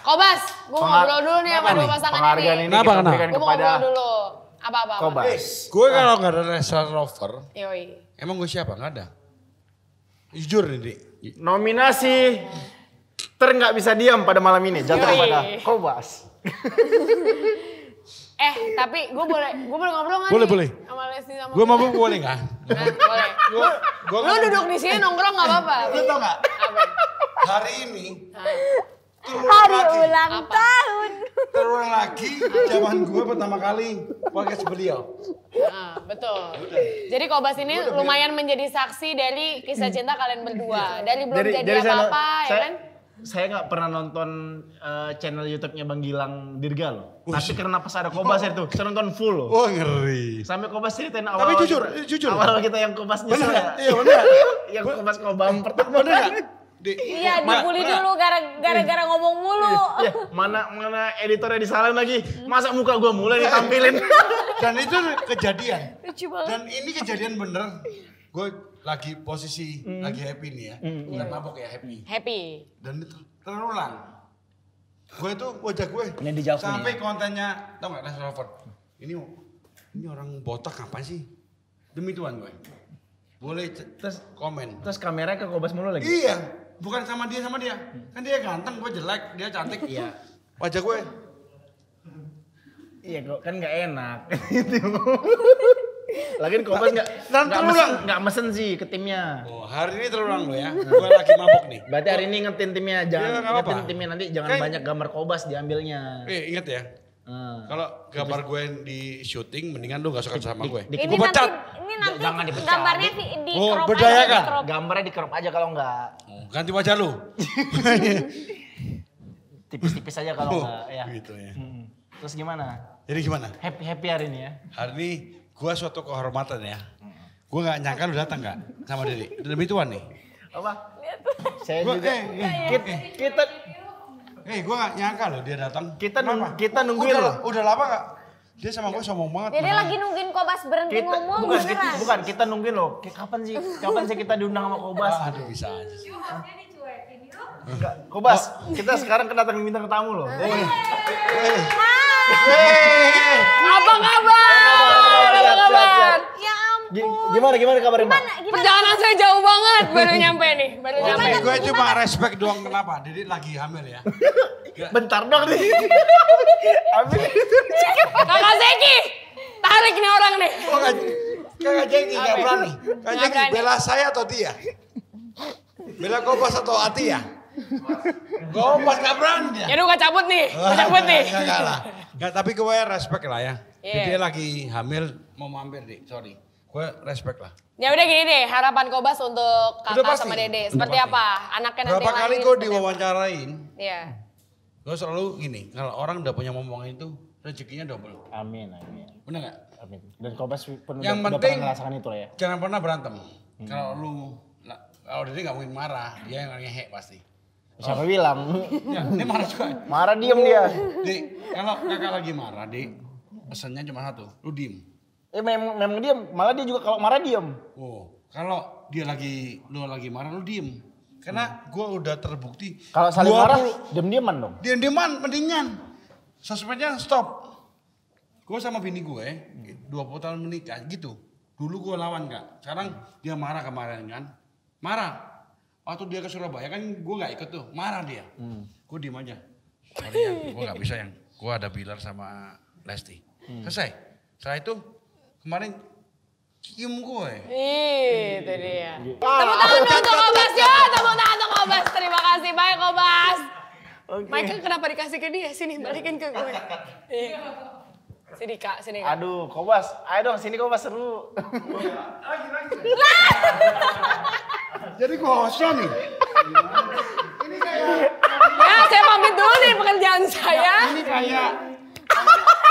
Kobas, gue ngobrol dulu nih sama dua pasangan ini. ini kenapa, kenapa? Gue mau ngobrol dulu. Apa-apa? Kobas. Gue kalau nggak ada Nestor Rover, Yoi. emang gue siapa? Nggak ada. Jujur nih, Dik. Nominasi ter gak bisa diam pada malam ini. Jatuh Yoi. pada Kobas. Eh, tapi gue boleh, gue boleh ngobrol nggak? Boleh, nih? boleh. Sama Lesti sama Gue mabuk boleh nggak? Nah, boleh. Gua, gua Lu duduk di sini nongkrong nggak apa-apa. Lu tau nggak? Hari ini nah. Hari lagi. ulang apa? tahun. Terulang lagi zaman gue pertama kali pakai beliau. Nah, betul. Udah. Jadi Kobas ini lumayan menjadi saksi dari kisah cinta kalian berdua. Iya. Dari belum dari, jadi apa-apa, ya kan? saya nggak pernah nonton uh, channel YouTube-nya Bang Gilang Dirga loh. Ush. Tapi karena pas ada Kobas itu, saya nonton full loh. Oh ngeri. Sampai Kobas ceritain awal. Tapi jujur, kita, jujur. Awal kita yang Kobas nyesel ya. Iya benar. yang Kobas Kobam eh, pertama. Benar Di, iya, ma, dulu gara-gara ngomong mulu. Iya, iya, mana mana editornya disalahin lagi. Masa muka gua mulai eh. ditampilin. Dan itu kejadian. Lucu banget. Dan ini kejadian bener. Gue lagi posisi mm. lagi happy nih ya, mm. bukan yeah. mabok ya happy. Happy. Dan itu terulang. Gue itu wajah gue. Ini Sampai ya. kontennya, tau nggak Nas Robert? Ini ini orang botak apa sih? Demi Tuhan gue. Boleh terus komen. Terus kamera ke Kobas mulu lagi. Iya, bukan sama dia sama dia. Kan dia ganteng, gue jelek, dia cantik. Iya. Wajah gue Iya kok kan nggak enak itu Lagian Kompas nggak gak, mesen gak mesen sih ke timnya. Oh hari ini terulang lo ya. Gue lagi mabok nih. Berarti hari ini ngetin timnya iya, jangan ya, ngetin apa. timnya nanti jangan Kayak... banyak gambar Kobas diambilnya. Eh inget ya. Hmm. Kalau gambar gue yang di syuting, mendingan lu gak suka sama gue. Di, ini gue Nanti, ini nanti Jangan dipecat. gambarnya di, di oh, crop berdaya aja. Kan? Di crop. Gambarnya di crop aja kalau enggak. Oh, ganti wajah lu. Tipis-tipis aja kalau oh, enggak. Ya. Gitu ya. Hmm. Terus gimana? Jadi gimana? Happy happy hari ini ya. Hari ini gue suatu kehormatan ya. Gue gak nyangka lu datang gak sama Dedi, Lebih tua nih. Apa? Saya gua, juga. Eh, eh, kita, eh. kita, eh gue gak nyangka loh dia datang. Kita, nung, kita oh, nungguin udah, loh. Udah lama gak? Dia sama gue sombong banget. Jadi lagi nungguin Kobas berhenti kita, ngomong. Bukan, kita, bukan, kita nungguin loh. Kapan sih? Kapan sih kita diundang sama Kobas? Aduh bisa aja sih. Kobas, kita sekarang kedatangan bintang tamu loh. Hey. Eh, eh. Hey. Hey. Abang-abang. Jalan. Ya ampun. Gimana gimana kabarnya? Gimana, gimana? Perjalanan saya jauh banget baru nyampe nih, baru oh, nyampe. Gue cuma respect doang kenapa? Didi lagi hamil ya. Bentar dong nih. Hamil Kakak Zeki. Tarik nih orang nih. Oh, Kakak Zeki enggak berani. Kakak Zeki bela saya atau dia? Bela Kobas atau Ati ya? Kobas gak berani ya? Ya lu gak cabut nih, gak cabut nih. Enggak, enggak lah. Enggak, tapi gue respect lah ya. Yeah. Dia lagi hamil, mau mampir deh, sorry. Gue respect lah. Ya udah gini deh, harapan Kobas untuk kakak pasti. sama dede. Seperti apa? Anaknya nanti Berapa kali gue diwawancarain. Iya. Gue selalu gini, kalau orang udah punya ngomong itu, rezekinya double. Amin, amin. Bener gak? Amin. Dan Kobas pun Yang udah, penting, udah pernah itu lah ya. Jangan pernah berantem. Hmm. Kalau lu, kalau dede gak mungkin marah, dia yang ngehek pasti. Siapa oh. bilang? Ya, dia marah juga. Marah diem dia. Dik, kalau kakak lagi marah, Dik, pesannya cuma satu, lu diem. Eh memang memang diam, malah dia juga kalau marah diam. Oh, kalau dia lagi lu lagi marah lu diem. Karena hmm. gue udah terbukti. Kalau saling gua marah diem diaman dong. Diem diaman mendingan. Sosmednya stop. Gue sama bini gue eh, dua 20 tahun menikah gitu. Dulu gue lawan kak. Sekarang hmm. dia marah kemarin kan. Marah. Waktu dia ke Surabaya kan gue nggak ikut tuh. Marah dia. Hmm. Gue diem aja. Sorry yang gue nggak bisa yang. Gue ada bilar sama Lesti. Hmm. Selesai. Setelah itu Kemarin cium gue. Ih, itu dia. Tepuk tangan untuk Obas ya, tepuk tangan untuk Obas. Terima kasih banyak Obas. Okay. Michael kenapa dikasih ke dia? Sini balikin ke gue. Sini kak, sini kak. Aduh, Kobas. Ayo dong, sini Kobas seru. Jadi gue hostnya nih. Ini kayak... Ya, saya pamit dulu nih pekerjaan saya. Ini kayak...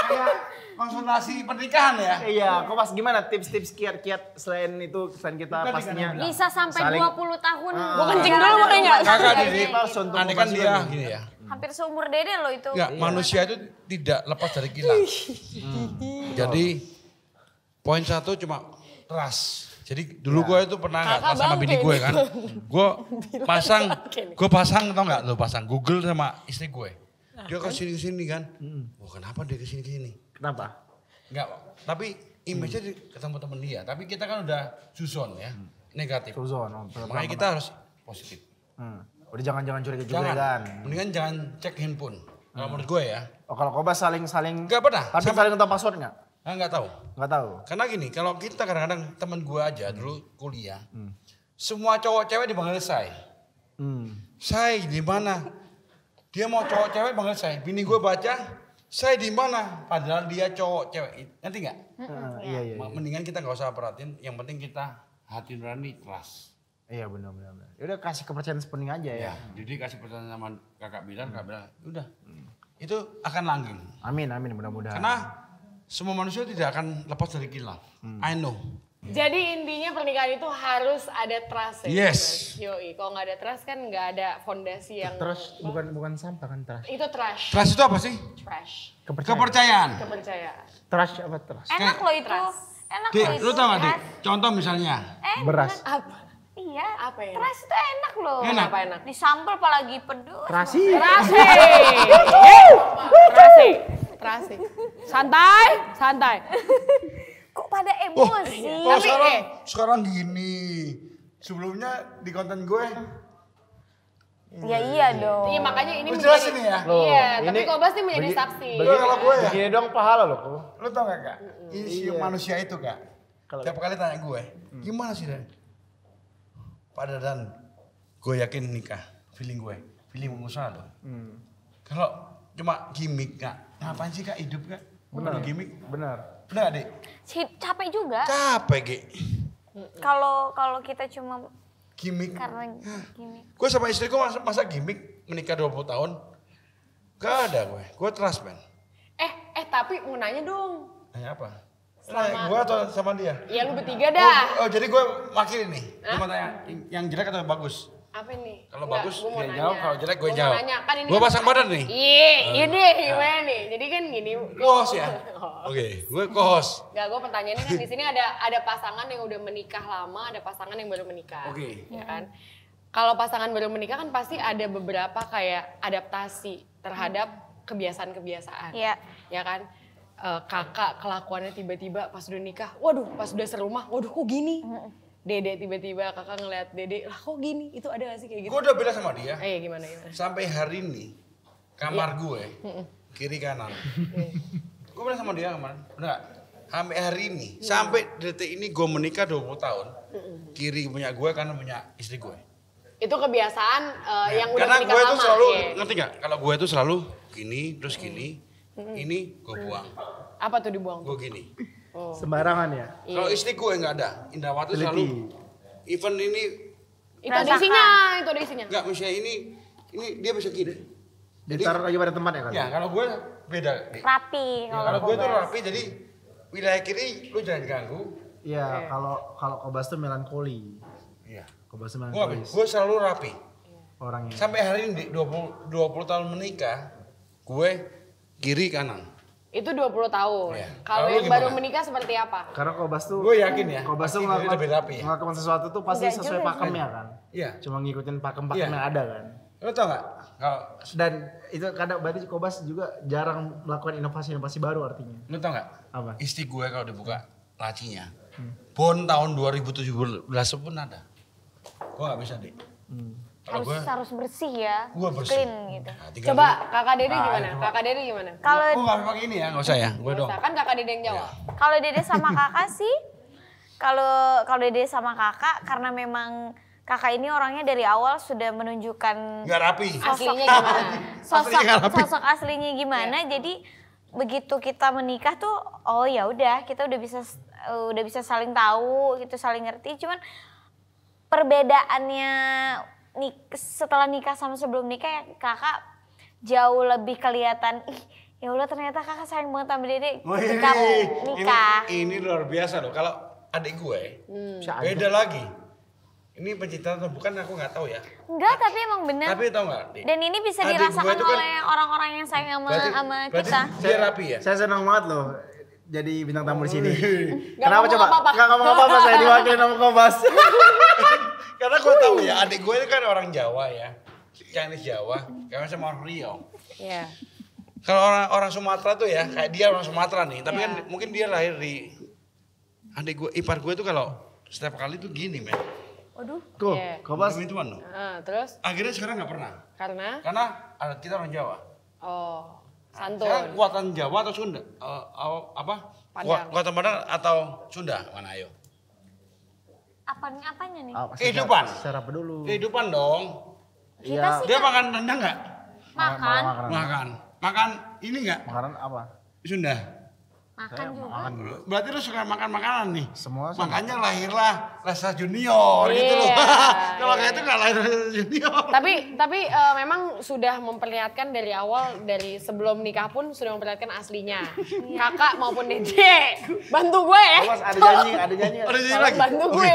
kayak konsultasi pernikahan ya? Iya, kok pas gimana tips-tips kiat-kiat selain itu selain kita Bukan pastinya bisa sampai saling... 20 tahun. Ah. Gue kencing dulu makanya. Kakak di sini Anda kan dia gini ya. Hampir seumur Dede loh itu. Ya, iya. manusia itu tidak lepas dari gila. hmm. Jadi poin satu cuma ras. Jadi dulu ya. gue itu pernah nggak sama bini gue kan. Gue pasang, gue pasang tau gak lo pasang Google sama istri gue. Nah, dia kesini kesini kan. kan? Hmm. Wah kenapa dia kesini kesini? Kenapa? Enggak, tapi image-nya hmm. ketemu teman dia. Tapi kita kan udah suzon ya, hmm. negatif. Suzon. Oh, Makanya kita harus positif. Hmm. Udah jangan-jangan curiga-curigaan. Jangan. Mendingan jangan cek handphone. Hmm. Kalau menurut gue ya. Oh kalau Koba saling-saling. Enggak pernah. Tapi Sampai... saling ah, tahu password gak? Nah, enggak tahu. Enggak tahu. Karena gini, kalau kita kadang-kadang teman gue aja hmm. dulu kuliah. Hmm. Semua cowok cewek dipanggil saya. Hmm. Saya di mana? Dia mau cowok cewek panggil saya. Bini gue baca, saya di mana padahal dia cowok cewek nanti nggak iya, iya, iya. mendingan kita nggak usah perhatiin yang penting kita hati nurani kelas iya benar benar Ya udah kasih kepercayaan sepenuhnya aja ya, ya. jadi kasih kepercayaan sama kakak bilang, hmm. kakak Bilar udah itu akan langgeng amin amin mudah-mudahan karena semua manusia tidak akan lepas dari kilaf hmm. I know jadi intinya pernikahan itu harus ada trust ya. Yes. Yoi, kalau nggak ada trust kan nggak ada fondasi yang. Trust bukan bukan sampah kan trust. Itu trust. Trust itu apa sih? Trust. Kepercayaan. Kepercayaan. Kepercayaan. Trust apa trust? Enak loh itu. Trust. Enak loh lu tau gak Dik? Contoh misalnya. Enak. Beras. Apa? Iya. Apa ya? Trust itu enak loh. Enak. Apa enak? Di apalagi pedus. Terasi. Terasi. Terasi. Terasi. Santai, santai kok pada emosi? Iya. Oh, oh Tapi sekarang, eh. sekarang gini. Sebelumnya di konten gue Ya iya, iya, iya dong. Iya makanya ini Lu jelas ya. ini ya. Loh, iya, ini, tapi Kobas nih menjadi saksi. iya. kalau gue ya. Begini dong pahala loh lo tau gak kak? Ini si iya. manusia itu kak. Kalau Tiap kali tanya gue, hmm. gimana sih Dan? Pada Dan, gue yakin nikah. Feeling gue, feeling pengusaha loh. Hmm. Kalau cuma gimmick kak, ngapain sih kak hidup kak? Benar. Gimmick. Benar. Bener gak, Dek? Capek juga. Capek, Ge. Kalau kalau kita cuma gimmick. Karena gimmick. Gue sama istri gue masa, masa gimmick menikah 20 tahun. Gak ada gue. Gue trust, man. Eh, eh tapi mau nanya dong. Nanya apa? Selama... Nah, gue atau sama dia? Iya, lu bertiga dah. Oh, oh jadi gue makin ini. Gue tanya yang jelek atau yang bagus? apa ini? Kalau bagus gue ya jawab, kalau jelek gue jawab. Gue Kan ini gue pasang badan nih. Iya, ah. ini iya ah. gimana nih? Jadi kan gini. Kohos ya. Oke, gue kohos. Gak, gue pertanyaannya kan di sini ada ada pasangan yang udah menikah lama, ada pasangan yang baru menikah. Oke. Okay. Ya kan. Kalau pasangan baru menikah kan pasti ada beberapa kayak adaptasi terhadap kebiasaan-kebiasaan. Iya. -kebiasaan, ya kan? Uh, kakak kelakuannya tiba-tiba pas udah nikah, waduh pas udah serumah, waduh kok gini? Dede tiba-tiba kakak ngeliat Dede, lah kok gini? Itu ada gak sih kayak gitu? Gue udah bilang sama dia. Eh, gimana, gimana? Sampai hari ini, kamar iya. gue, kiri kanan. Iya. gue bilang sama dia kemarin, bener Sampai hari ini, sampai detik ini gue menikah 20 tahun. Kiri punya gue, karena punya istri gue. Itu kebiasaan uh, yang udah karena menikah gue itu selalu, iya. ngerti gak? Kalau gue itu selalu gini, terus gini, ini gue buang. Apa tuh dibuang? Gue gini. Oh, Sembarangan ya. Iya. Kalau istriku yang nggak ada, Indrawati selalu event ini itu ada isinya, itu ada isinya. Enggak, misalnya ini ini dia bisa gini. Jadi, taruh lagi pada ya kan? Ya, kalau gue beda. Rapi. Ya, kalau gue tuh rapi, jadi wilayah kiri lu jangan ganggu. Iya, okay. kalau kalau kobas tuh melankoli. Iya. Kobas tuh melankoli. Gue selalu rapi. Iya. Orangnya. Sampai hari ini 20 20 tahun menikah, gue kiri kanan itu 20 tahun. Yeah. Kalau yang baru menikah seperti apa? Karena Kobas tuh Gue yakin ya. Kobas tuh ngelakuin, ya. ngelakuin sesuatu tuh pasti sesuai pakemnya kan. Iya. Cuma ngikutin pakem-pakem yeah. yang ada kan. Lo tau gak? dan itu kadang berarti Kobas juga jarang melakukan inovasi yang pasti baru artinya. Lo tau gak? Apa? Istri gue kalau dibuka lacinya. Hmm. Bon tahun 2017 pun ada. Gue gak bisa deh. Hmm harus gua, harus bersih ya, gua bersih. clean gitu. Nah, Coba kakak Dede nah, gimana? Kakak Dede gimana? Kalau gua nggak pakai ini ya, nggak usah ya, gua dong. Kan kakak Dede yang jawab. Ya. Kalau Dede sama kakak sih, kalau kalau Dede sama kakak karena memang kakak ini orangnya dari awal sudah menunjukkan gak rapi. sosok aslinya gimana, sosok aslinya rapi. sosok aslinya gimana. Ya. Jadi begitu kita menikah tuh, oh ya udah kita udah bisa udah bisa saling tahu gitu, saling ngerti. Cuman perbedaannya nik setelah nikah sama sebelum nikah ya kakak jauh lebih kelihatan ih ya Allah ternyata kakak sayang banget sama oh, ini, nikah. Ini, ini luar biasa loh. Kalau adik gue hmm. beda lagi. Ini pencintaan atau bukan aku nggak tahu ya. Enggak, tapi emang bener. Tapi tau nggak? Dan ini bisa dirasakan kan oleh orang-orang yang sayang sama, berarti, sama berarti kita. Saya rapi ya. Saya senang banget loh jadi bintang tamu di sini. Kenapa coba? Enggak ngomong apa-apa saya diwakilin sama Kobas. Karena gue tahu ya adik gue itu kan orang Jawa ya. Chinese Jawa, kayaknya sama orang Rio. Iya. Kalau orang orang Sumatera tuh ya, kayak dia orang Sumatera nih, tapi kan iya. mungkin dia lahir di adik gue, ipar gue tuh kalau setiap kali tuh gini, men. Waduh. Kok? yeah. Iya. kobas. Kami mana? Ah, terus? Akhirnya sekarang nggak pernah. Karena? Karena kita orang Jawa. Oh. Santun. Saya kuatan Jawa atau Sunda? Uh, uh, apa? Padang. Kuatan Padang atau Sunda? Mana ayo? Apanya apanya nih? Oh, Kehidupan. Secara apa dulu? Kehidupan dong. Iya. Dia makan rendang nggak? Makan. Makan. Makan. Makan ini nggak? Makanan apa? Sunda. Makan juga. Makan dulu. Berarti lu suka makan makanan nih. Semua. Sama. Makanya lahirlah rasa junior yeah. gitu loh. Iya. Kalau kayak itu nggak lahir rasa junior. Tapi tapi uh, memang sudah memperlihatkan dari awal dari sebelum nikah pun sudah memperlihatkan aslinya. Iya. Kakak maupun Dede. Bantu gue ya. Terus ada janji, ada janji. Ada janji lagi. Bantu gue.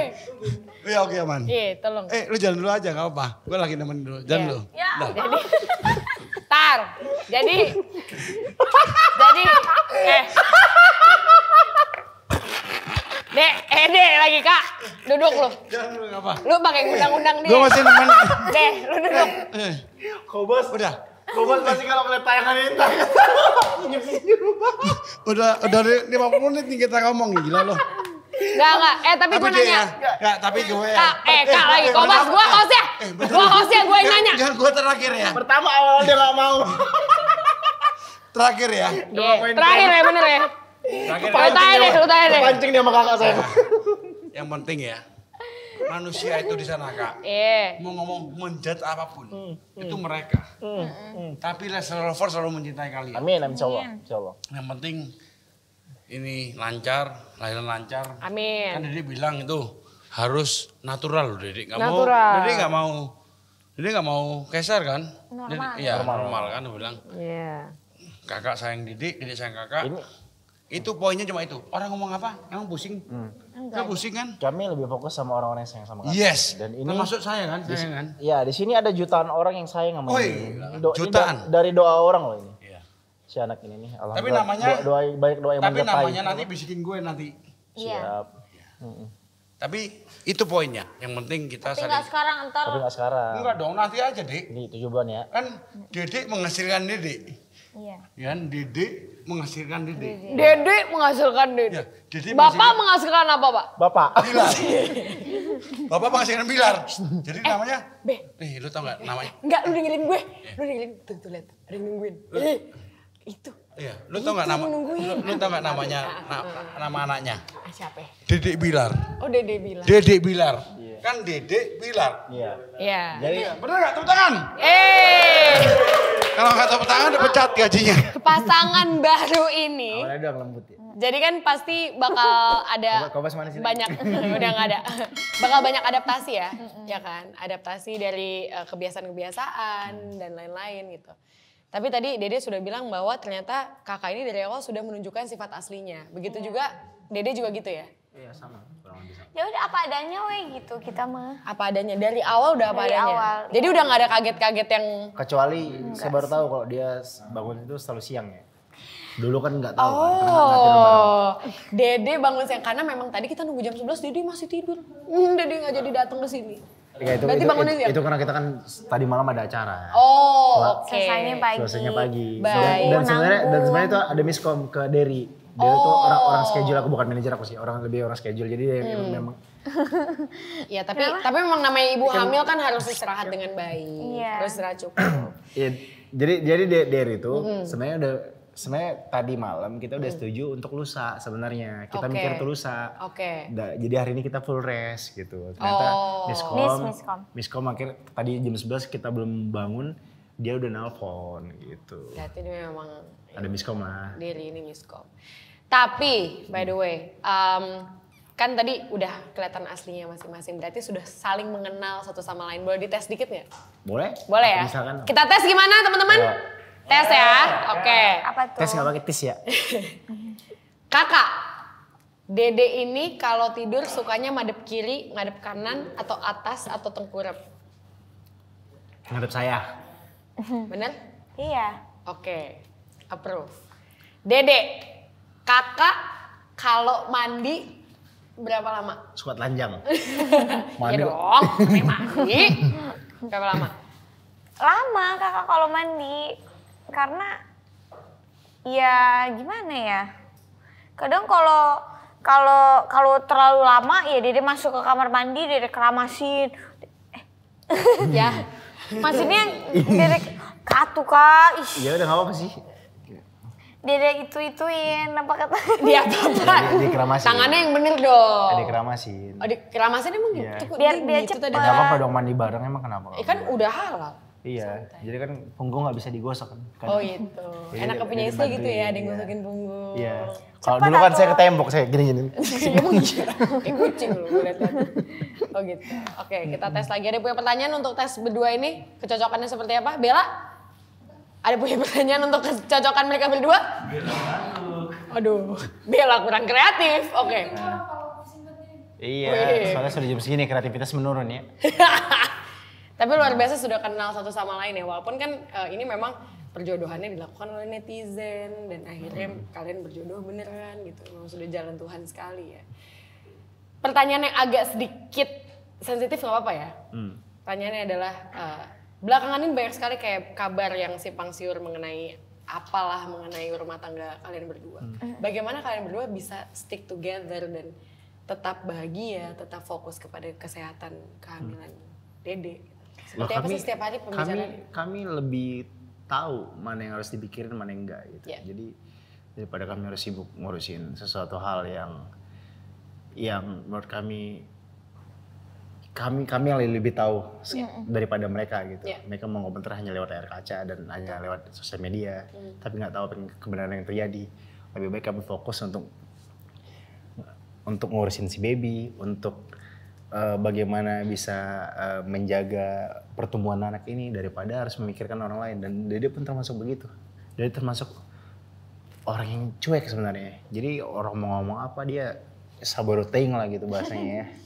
Iya oke okay, aman. Iya tolong. Eh lu jalan dulu aja gak apa-apa. Gue lagi nemenin dulu. Jalan yeah. dulu. Ya. Yeah. Tar. Jadi jadi eh Dek, eh dek lagi kak, duduk lu. Jangan apa? Lu pakai undang-undang dia. Gue masih nemen. Deh, lu duduk. Eh, Kobos. Udah. Kobos pasti kalau ngeliat tayangan ini Udah, udah 50 menit nih kita ngomong, gila loh. Enggak, enggak. Eh, tapi, ya? tapi gue nanya. Enggak, ya. tapi gue ya. Kak, eh, Kak eh, lagi. Kok mas gue kaos ya? gue kaos ya, gue yang nanya. Jangan gue terakhir ya. Pertama awal dia gak mau. terakhir ya. Yeah. Terakhir ya, bener ya. Terakhir. Lu tanya deh, lu tanya deh. Pancing dia sama kakak saya. Eh, yang penting ya, manusia itu di sana kak yeah. mau ngomong menjat apapun mm, itu mm. mereka mm, mm. tapi lesser lover selalu mencintai kalian amin amin insya Allah yang penting ini lancar, lahiran lancar. Amin. Kan Dede bilang itu harus natural loh Dede. Gak natural. mau, Dede gak mau, Dede gak mau keser kan? Normal. Iya normal. normal kan bilang. Iya. Yeah. Kakak sayang Dede, Dede sayang kakak. Ini. Itu poinnya cuma itu. Orang ngomong apa? Emang pusing? Hmm. Enggak pusing kan? Kami lebih fokus sama orang-orang yang sayang sama kami. Yes. Dan ini termasuk saya kan, sayang kan? Iya, di sini ada jutaan orang yang sayang sama oh, ini. Do, jutaan. Ini dari doa orang loh ini si anak ini nih. Tapi namanya doa, doa banyak doa yang Tapi mencapai. namanya nanti bisikin gue nanti. Iya. Siap. Ya. mm Tapi itu poinnya. Yang penting kita Tapi nggak sekarang entar. Tapi nggak sekarang. Enggak dong, nanti aja, Dek. Ini tujuh bulan ya. Kan Dedek menghasilkan Dedek. Iya. Ya kan Dedek menghasilkan Dedek. Dedek menghasilkan Dedek. Ya, Dedek Bapak menghasilkan... menghasilkan apa, Pak? Bapak. Bilar. Bapak menghasilkan bilar. Jadi eh, namanya? B. Nih, eh, lu tau gak namanya? Enggak, lu dengerin gue. Lu dengerin. Tuh, tuh, lihat. Ada gue itu Iya, lu tau gak nama lu, tau gak namanya na, nama anaknya? Ah, siapa? Ya? Dedek Bilar. Oh, Dedek Bilar. Dedek Bilar. Iya. Kan Dedek Bilar. Iya. Yeah. Iya. Jadi benar nggak tepuk tangan? Eh. Kalau nggak tepuk tangan udah pecat gajinya. Pasangan baru ini. Awalnya lembut ya. Jadi kan pasti bakal ada banyak udah nggak ada. Bakal banyak adaptasi ya, ya kan? Adaptasi dari eh, kebiasaan-kebiasaan dan lain-lain gitu. Tapi tadi Dede sudah bilang bahwa ternyata kakak ini dari awal sudah menunjukkan sifat aslinya. Begitu ya. juga Dede juga gitu ya? Iya sama. Ya udah apa adanya weh gitu kita mah. Apa adanya dari awal udah apa dari adanya. Awal, Jadi iya. udah nggak ada kaget-kaget yang kecuali Enggak saya baru tahu kalau dia bangun itu selalu siang ya. Dulu kan nggak tahu kan, oh. kan. Dede bangun siang karena memang tadi kita nunggu jam 11 Dede masih tidur. Hmm, Dede nggak jadi datang ke sini. Ya, itu, Berarti itu, itu, itu ya? karena kita kan tadi malam ada acara. Oh, oke. Okay. Selesainya pagi. Selesainya pagi. Baik. Dan, dan sebenarnya dan sebenarnya itu ada miskom ke Derry. Dia oh. tuh orang-orang schedule aku bukan manajer aku sih, orang lebih orang schedule. Jadi dia hmm. memang Iya, tapi Kenapa? tapi memang namanya ibu hamil kan harus istirahat dengan baik. Yeah. Iya. Harus istirahat cukup. Iya. jadi jadi Derry itu -hmm. sebenarnya udah sebenarnya tadi malam kita udah hmm. setuju untuk lusa sebenarnya. Kita okay. mikir tuh lusa. Okay. Jadi hari ini kita full rest gitu. Ternyata oh. miskom, miskom. Miskom akhir tadi jam 11 kita belum bangun, dia udah nelpon gitu. Berarti dia memang ada miskom lah. Diri ini miskom. Tapi by the way, um, kan tadi udah kelihatan aslinya masing-masing berarti sudah saling mengenal satu sama lain boleh dites dikit ya boleh boleh ya misalkan kita tes gimana teman-teman Tes ya? Iya. Oke. Okay. Apa tuh? Tes nggak pakai tis ya? Kakak, Dede ini kalau tidur sukanya madep kiri, madep kanan, atau atas, atau tengkurap? Ngadep saya. Bener? Iya. Oke, okay. approve. Dede, kakak kalau mandi berapa lama? Squat lanjang. mandi. Ya dong, mandi. berapa lama? Lama kakak kalau mandi karena ya gimana ya kadang kalau kalau kalau terlalu lama ya dede masuk ke kamar mandi dede keramasin eh. ya maksudnya dede katu kak ya udah apa, sih dede itu ituin apa kata dia apa ya, di keramasin tangannya yang bener dong di keramasin oh di keramasin emang ya. gitu biar dia cepat nggak apa-apa dong mandi bareng emang kenapa eh, kan udah halal Iya, Santai. jadi kan punggung nggak bisa digosok kan. Oh gitu. Iya, iya, jadi Enak ke punya istri gitu ya, ada yang iya. gosokin punggung. Iya. Kalau dulu kan saya ke tembok, saya gini-gini. Kayak kucing loh, Oh gitu. Oke, kita tes lagi. Ada punya pertanyaan untuk tes berdua ini? Kecocokannya seperti apa? Bella? Ada punya pertanyaan untuk kecocokan mereka berdua? Bella Aduh, Bella kurang kreatif. Oke. Okay. Oh, iya, soalnya sudah jam segini kreativitas menurun ya. Tapi luar iya. biasa sudah kenal satu sama lain ya, walaupun kan uh, ini memang perjodohannya dilakukan oleh netizen dan akhirnya hmm. kalian berjodoh beneran gitu. Memang sudah jalan Tuhan sekali ya. Pertanyaan yang agak sedikit sensitif nggak apa-apa ya. Hmm. Pertanyaannya adalah uh, belakangan ini banyak sekali kayak kabar yang simpang siur mengenai apalah mengenai rumah tangga kalian berdua. Hmm. Bagaimana kalian berdua bisa stick together dan tetap bahagia, tetap fokus kepada kesehatan kehamilan hmm. Dede? Loh, Tapi kami, setiap hari pembicaraan. Kami, kami lebih tahu mana yang harus dipikirin, mana yang enggak gitu. Yeah. Jadi daripada kami harus sibuk ngurusin sesuatu hal yang yang menurut kami kami kami yang lebih tahu yeah. daripada mereka gitu. Yeah. Mereka mau komentar hanya lewat air kaca dan hanya lewat sosial media, mm. tapi nggak tahu kebenaran yang terjadi. Lebih baik kami fokus untuk untuk ngurusin si baby, untuk uh, bagaimana bisa uh, menjaga pertumbuhan anak ini daripada harus memikirkan orang lain dan Dede pun termasuk begitu. Jadi termasuk orang yang cuek sebenarnya. Jadi orang mau ngomong apa dia sabar sabaroting lah gitu bahasanya ya.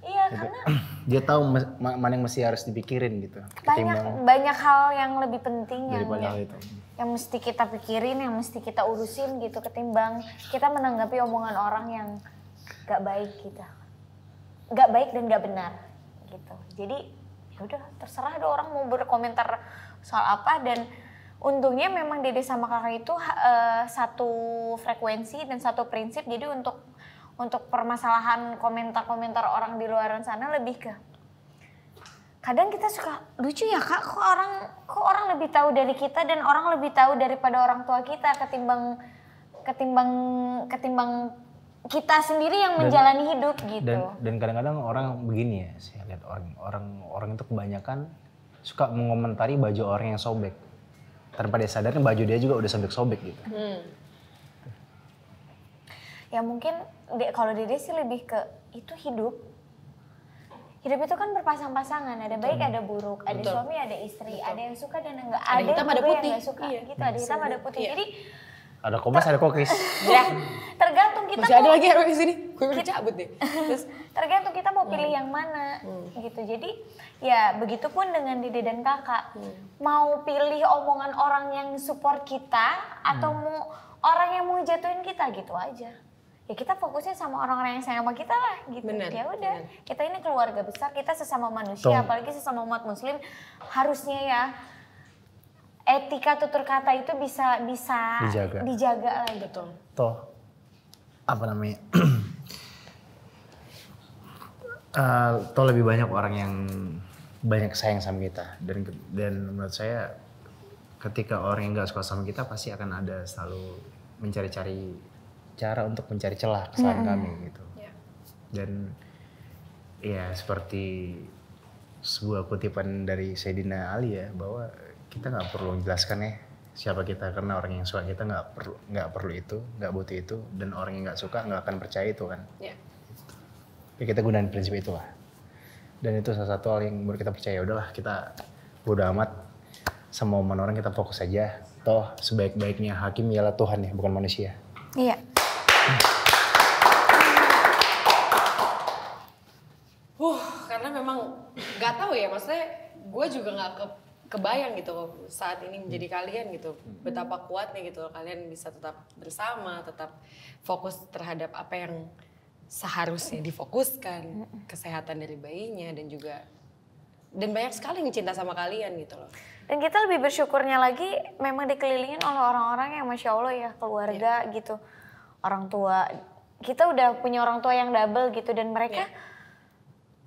Iya gitu. karena dia tahu mana yang masih harus dipikirin gitu. Banyak banyak hal yang lebih penting yang daripada ya, hal itu. yang mesti kita pikirin, yang mesti kita urusin gitu ketimbang kita menanggapi omongan orang yang gak baik gitu nggak baik dan nggak benar gitu jadi ya udah terserah ada orang mau berkomentar soal apa dan untungnya memang Dede sama kakak itu uh, satu frekuensi dan satu prinsip jadi untuk untuk permasalahan komentar-komentar orang di luar sana lebih ke kadang kita suka lucu ya kak kok orang kok orang lebih tahu dari kita dan orang lebih tahu daripada orang tua kita ketimbang ketimbang ketimbang kita sendiri yang menjalani hidup gitu. Dan dan kadang-kadang orang begini ya, saya lihat orang orang orang itu kebanyakan suka mengomentari baju orang yang sobek. Tanpa dia sadarnya baju dia juga udah sobek-sobek gitu. Hmm. Ya mungkin kalau dede sih lebih ke itu hidup. Hidup itu kan berpasang-pasangan, ada baik, ada buruk, ada Betul. suami, ada istri, Betul. ada yang suka dan enggak, ada, ada hitam, ada putih. yang enggak suka, iya. gitu, ada hitam, iya. ada putih. Iya. Jadi ada komas, ada kokis. ya, tergantung kita masih mau, ada lagi RW di sini gue kita, cabut deh terus tergantung kita mau pilih hmm. yang mana hmm. gitu jadi ya begitupun dengan Dede dan kakak hmm. mau pilih omongan orang yang support kita atau hmm. mau orang yang mau jatuhin kita gitu aja ya kita fokusnya sama orang-orang yang sayang sama kita lah gitu ya udah kita ini keluarga besar kita sesama manusia Tom. apalagi sesama umat muslim harusnya ya etika tutur kata itu bisa bisa dijaga, dijaga lah gitu. Toh apa namanya uh, lebih banyak orang yang banyak sayang sama kita dan dan menurut saya ketika orang yang nggak suka sama kita pasti akan ada selalu mencari-cari cara untuk mencari celah kesalahan hmm. kami gitu yeah. dan ya seperti sebuah kutipan dari Sayyidina Ali ya bahwa kita nggak perlu menjelaskan ya siapa kita karena orang yang suka kita nggak perlu nggak perlu itu nggak butuh itu dan orang yang nggak suka nggak akan percaya itu kan yeah. ya kita gunakan prinsip itu lah dan itu salah satu hal yang baru kita percaya udahlah kita bodo amat sama omongan orang kita fokus aja toh sebaik-baiknya hakim ialah Tuhan ya bukan manusia iya yeah. karena memang nggak tahu ya maksudnya gue juga nggak ke kebayang gitu saat ini hmm. menjadi kalian gitu hmm. betapa kuatnya gitu kalian bisa tetap bersama tetap fokus terhadap apa yang seharusnya difokuskan hmm. kesehatan dari bayinya dan juga dan banyak sekali yang cinta sama kalian gitu loh. Dan kita lebih bersyukurnya lagi memang dikelilingin oleh orang-orang yang masya Allah ya keluarga yeah. gitu, orang tua. Kita udah punya orang tua yang double gitu dan mereka yeah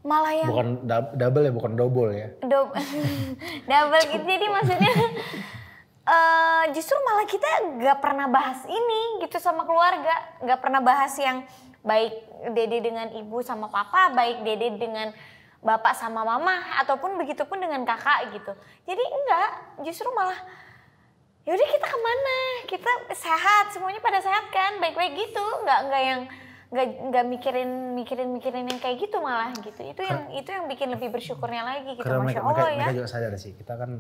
malah yang bukan double ya bukan double ya Do double gitu jadi maksudnya uh, justru malah kita nggak pernah bahas ini gitu sama keluarga nggak pernah bahas yang baik dede dengan ibu sama papa baik dede dengan bapak sama mama ataupun begitu pun dengan kakak gitu jadi enggak justru malah yaudah kita kemana kita sehat semuanya pada sehat kan baik-baik gitu nggak nggak yang nggak nggak mikirin mikirin mikirin yang kayak gitu malah gitu itu yang itu yang bikin lebih bersyukurnya lagi gitu masya mereka, allah mereka, ya mereka juga sadar sih kita kan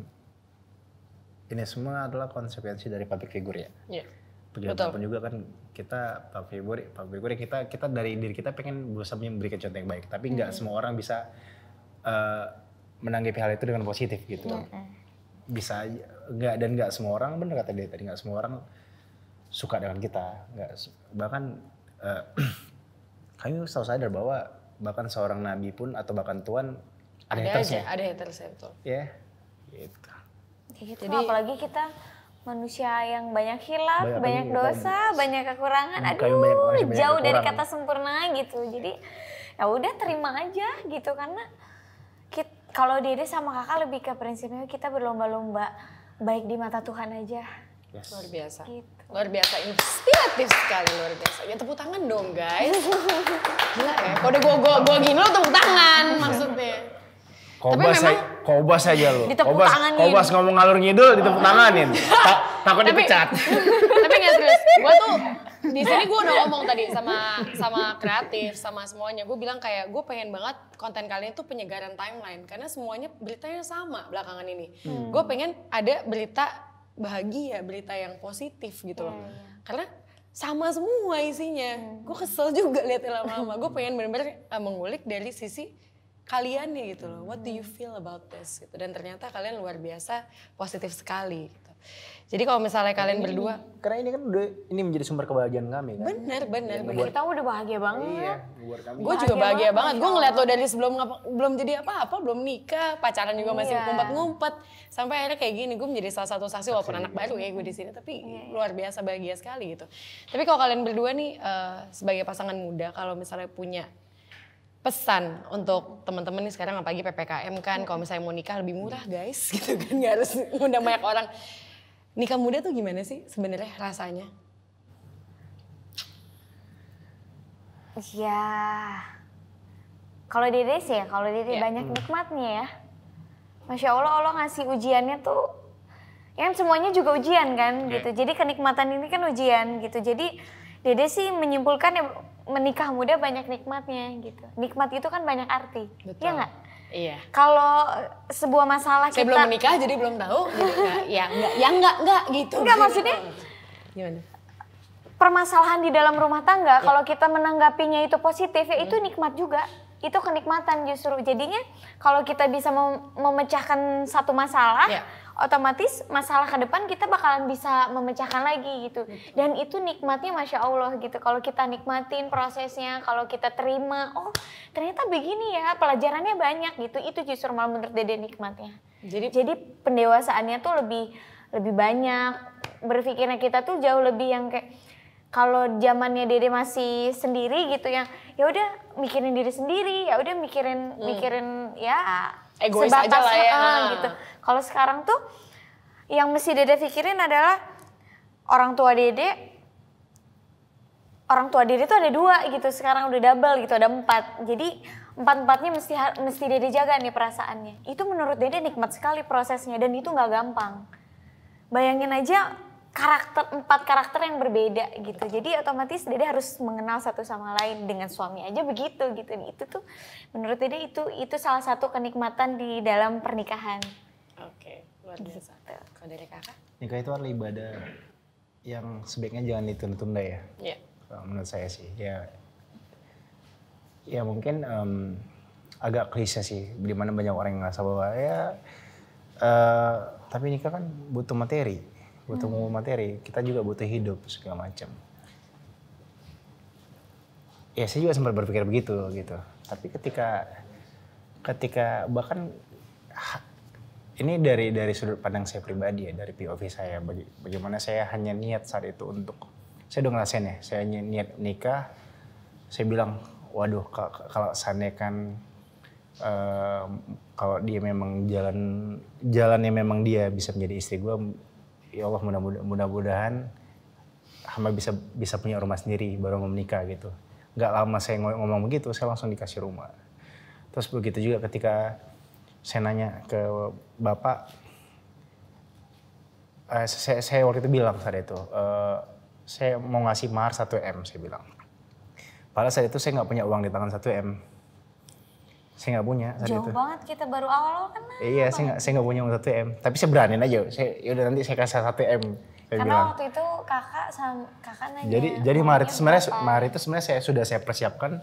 ini semua adalah konsekuensi dari public figure ya yeah. Iya, pun juga kan kita public figure, public figure kita kita dari diri kita pengen berusaha memberikan contoh yang baik tapi nggak mm -hmm. semua orang bisa uh, menanggapi hal itu dengan positif gitu mm -hmm. bisa nggak dan nggak semua orang bener kata dia tadi nggak semua orang suka dengan kita nggak bahkan Eh, kami selalu sadar bahwa bahkan seorang nabi pun atau bahkan tuan ada, ada hatersnya. Aja, ada hatersnya betul. Ya, yeah. gitu. Ya gitu. Jadi, apalagi kita manusia yang banyak hilaf, banyak, banyak dosa, banyak, banyak kekurangan. Aduh, banyak, banyak jauh kekurangan. dari kata sempurna gitu. Jadi ya udah terima aja gitu karena kalau Dede sama Kakak lebih ke prinsipnya kita berlomba-lomba baik di mata Tuhan aja. Yes. Luar biasa. Gitu. Luar biasa, inspiratif sekali luar biasa. Ya tepuk tangan dong guys. Gila ya, kode gue gue gue gini lo tepuk tangan maksudnya. Kobas Tapi memang, kobas aja lo. Ditepuk kobas, tanganin. Kobas ngomong ngalur ngidul ditepuk tanganin. Ta takut dipecat. tapi nggak serius, gue tuh di sini gue udah ngomong tadi sama sama kreatif sama semuanya gue bilang kayak gue pengen banget konten kalian tuh penyegaran timeline karena semuanya beritanya sama belakangan ini hmm. gue pengen ada berita bahagia, berita yang positif gitu loh. Hmm. Karena sama semua isinya. Hmm. Gue kesel juga liatin lama-lama. Gue pengen bener-bener eh, mengulik dari sisi kalian nih gitu loh. What do you hmm. feel about this? Gitu. Dan ternyata kalian luar biasa positif sekali. Gitu. Jadi kalau misalnya kalian ini, berdua, karena ini kan udah ini menjadi sumber kebahagiaan kami kan. Bener bener. Ya, bener. kita udah bahagia banget. Iya, gue juga bahagia banget. banget. Gue ngeliat lo dari sebelum belum jadi apa-apa, belum nikah, pacaran juga masih iya. ngumpet-ngumpet. Sampai akhirnya kayak gini, gue menjadi salah satu saksi walaupun anak baru ya gue di sini, tapi iya. luar biasa bahagia sekali gitu. Tapi kalau kalian berdua nih uh, sebagai pasangan muda, kalau misalnya punya pesan untuk teman-teman nih sekarang apalagi PPKM kan iya. kalau misalnya mau nikah lebih murah guys gitu kan nggak harus ngundang banyak orang Nikah muda tuh gimana sih sebenarnya rasanya? Ya, kalau diri sih, ya, kalau diri ya. banyak hmm. nikmatnya ya. Masya Allah, Allah ngasih ujiannya tuh, Yang kan semuanya juga ujian kan, okay. Iya. gitu. Jadi kenikmatan ini kan ujian gitu. Jadi Dede sih menyimpulkan ya menikah muda banyak nikmatnya gitu. Nikmat itu kan banyak arti, iya Betul. ya nggak? Iya. Kalau sebuah masalah Saya kita... belum menikah jadi belum tahu. ya enggak, ya enggak, enggak gitu. Enggak maksudnya. Gimana? Permasalahan di dalam rumah tangga ya. kalau kita menanggapinya itu positif ya itu hmm. nikmat juga. Itu kenikmatan justru. Jadinya kalau kita bisa mem memecahkan satu masalah, ya otomatis masalah ke depan kita bakalan bisa memecahkan lagi gitu. Dan itu nikmatnya Masya Allah gitu. Kalau kita nikmatin prosesnya, kalau kita terima, oh ternyata begini ya, pelajarannya banyak gitu. Itu justru malah menurut Dede nikmatnya. Jadi, Jadi pendewasaannya tuh lebih lebih banyak. Berpikirnya kita tuh jauh lebih yang kayak kalau zamannya Dede masih sendiri gitu yang ya udah mikirin diri sendiri, ya udah mikirin hmm. mikirin ya egois sebatas aja lah ya. Ah, ah. gitu. Kalau sekarang tuh yang mesti dede pikirin adalah orang tua dede orang tua dede tuh ada dua gitu sekarang udah double gitu ada empat jadi empat empatnya mesti mesti dede jaga nih perasaannya itu menurut dede nikmat sekali prosesnya dan itu nggak gampang bayangin aja karakter empat karakter yang berbeda gitu jadi otomatis dede harus mengenal satu sama lain dengan suami aja begitu gitu itu tuh menurut dede itu itu salah satu kenikmatan di dalam pernikahan Oke, buat luar gitu. biasa. Kalau dari kakak? Nikah itu kan adalah ibadah yang sebaiknya jangan ditunda-tunda ya. Iya. Menurut saya sih, ya ya mungkin um, agak klise sih, Di mana banyak orang yang ngerasa bahwa ya uh, tapi nikah kan butuh materi, butuh hmm. materi. Kita juga butuh hidup segala macam. Ya saya juga sempat berpikir begitu gitu. Tapi ketika ketika bahkan ini dari dari sudut pandang saya pribadi ya, dari POV saya. Baga bagaimana saya hanya niat saat itu untuk saya udah ngerasain ya, saya hanya niat nikah. Saya bilang, waduh kalau sana kan uh, kalau dia memang jalan jalannya memang dia bisa menjadi istri gue, ya Allah mudah-mudahan mudah hamba bisa bisa punya rumah sendiri baru mau menikah gitu. Gak lama saya ngomong begitu, saya langsung dikasih rumah. Terus begitu juga ketika saya nanya ke bapak, eh, saya, saya waktu itu bilang saat itu, eh, saya mau ngasih mahar 1M, saya bilang. Padahal saat itu saya nggak punya uang di tangan 1M. Saya nggak punya saat Jauh itu. banget kita baru awal kan kenal. Iya, saya nggak saya nggak punya uang 1M. Tapi saya berani aja, saya ya udah nanti saya kasih 1M. Saya Karena bilang. waktu itu kakak sama kakak nanya. Jadi jadi mahar itu sebenarnya mahar itu sebenarnya saya sudah saya persiapkan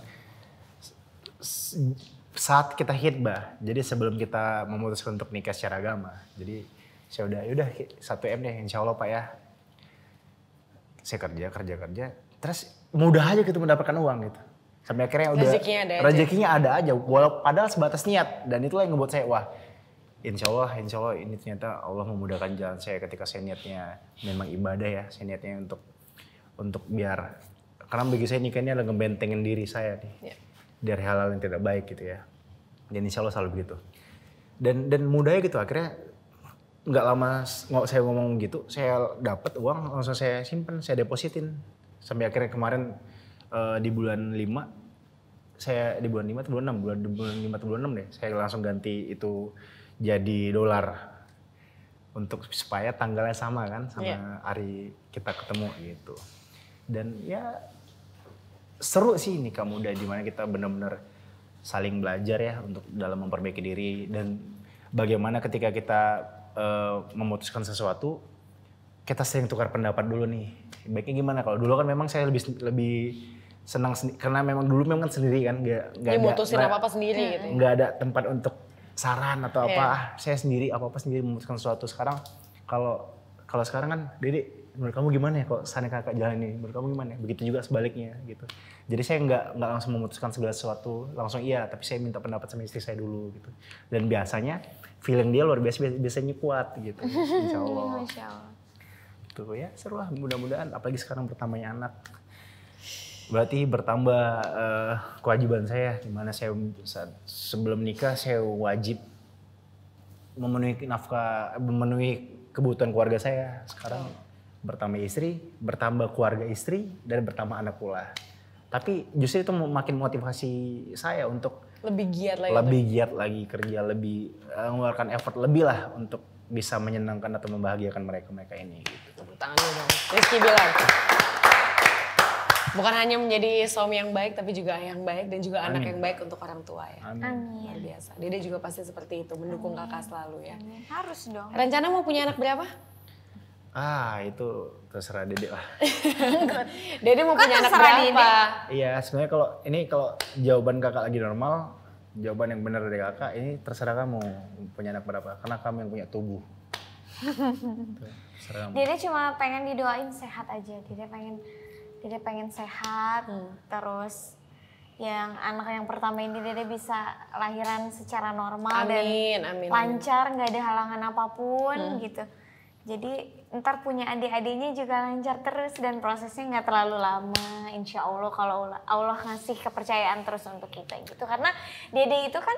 saat kita hitbah, jadi sebelum kita memutuskan untuk nikah secara agama, jadi saya udah, yaudah satu M deh, insya Allah pak ya. Saya kerja, kerja, kerja, terus mudah aja gitu mendapatkan uang gitu. Sampai akhirnya udah rezekinya ada, rezekinya aja. ada aja, walau padahal sebatas niat dan itulah yang ngebuat saya wah. Insya Allah, insya Allah ini ternyata Allah memudahkan jalan saya ketika saya niatnya memang ibadah ya, saya niatnya untuk untuk biar karena bagi saya nikah ini adalah ngebentengin diri saya nih. Yeah dari hal-hal yang tidak baik gitu ya dan insya Allah selalu begitu dan dan mudahnya gitu akhirnya nggak lama nggak saya ngomong gitu saya dapat uang langsung saya simpen saya depositin sampai akhirnya kemarin uh, di bulan 5 saya di bulan 5 atau bulan 6 bulan bulan 5 atau bulan 6 deh saya langsung ganti itu jadi dolar untuk supaya tanggalnya sama kan sama yeah. hari kita ketemu gitu dan ya seru sih nikah muda di mana kita benar-benar saling belajar ya untuk dalam memperbaiki diri dan bagaimana ketika kita uh, memutuskan sesuatu kita sering tukar pendapat dulu nih baiknya gimana kalau dulu kan memang saya lebih lebih senang karena memang dulu memang kan sendiri kan nggak nggak ada mutusin gak, apa apa sendiri gitu nggak ada tempat untuk saran atau apa yeah. ah, saya sendiri apa apa sendiri memutuskan sesuatu sekarang kalau kalau sekarang kan Dedek menurut kamu gimana ya kok sana kakak jalan ini menurut kamu gimana ya begitu juga sebaliknya gitu jadi saya nggak nggak langsung memutuskan segala sesuatu langsung iya tapi saya minta pendapat sama istri saya dulu gitu dan biasanya feeling dia luar biasa biasanya kuat gitu insya Allah, insya gitu, ya seru lah mudah-mudahan apalagi sekarang pertamanya anak berarti bertambah uh, kewajiban saya dimana saya saat, sebelum nikah saya wajib memenuhi nafkah memenuhi kebutuhan keluarga saya sekarang bertambah istri, bertambah keluarga istri, dan bertambah anak pula. Tapi justru itu makin motivasi saya untuk lebih giat lagi, lebih giat lagi kerja, lebih eh, mengeluarkan effort lebih lah untuk bisa menyenangkan atau membahagiakan mereka-mereka ini. Gitu. Tepuk tangan dong, Rizky bilang. Bukan hanya menjadi suami yang baik, tapi juga ayah yang baik dan juga Amin. anak yang baik untuk orang tua ya. Amin. Luar biasa. Dede juga pasti seperti itu, mendukung Amin. kakak selalu ya. Amin. Harus dong. Rencana mau punya anak berapa? Ah itu terserah Dede lah. Dede mau kan punya anak berapa? Iya sebenarnya kalau ini kalau jawaban kakak lagi normal, jawaban yang benar dari kakak ini terserah kamu punya anak berapa karena kamu yang punya tubuh. Dede cuma pengen didoain sehat aja. Dede pengen Dede pengen sehat hmm. terus yang anak yang pertama ini Dede bisa lahiran secara normal amin, dan amin, lancar nggak ada halangan apapun hmm. gitu. Jadi ntar punya adik-adiknya juga lancar terus dan prosesnya nggak terlalu lama insya Allah kalau Allah ngasih kepercayaan terus untuk kita gitu karena dede itu kan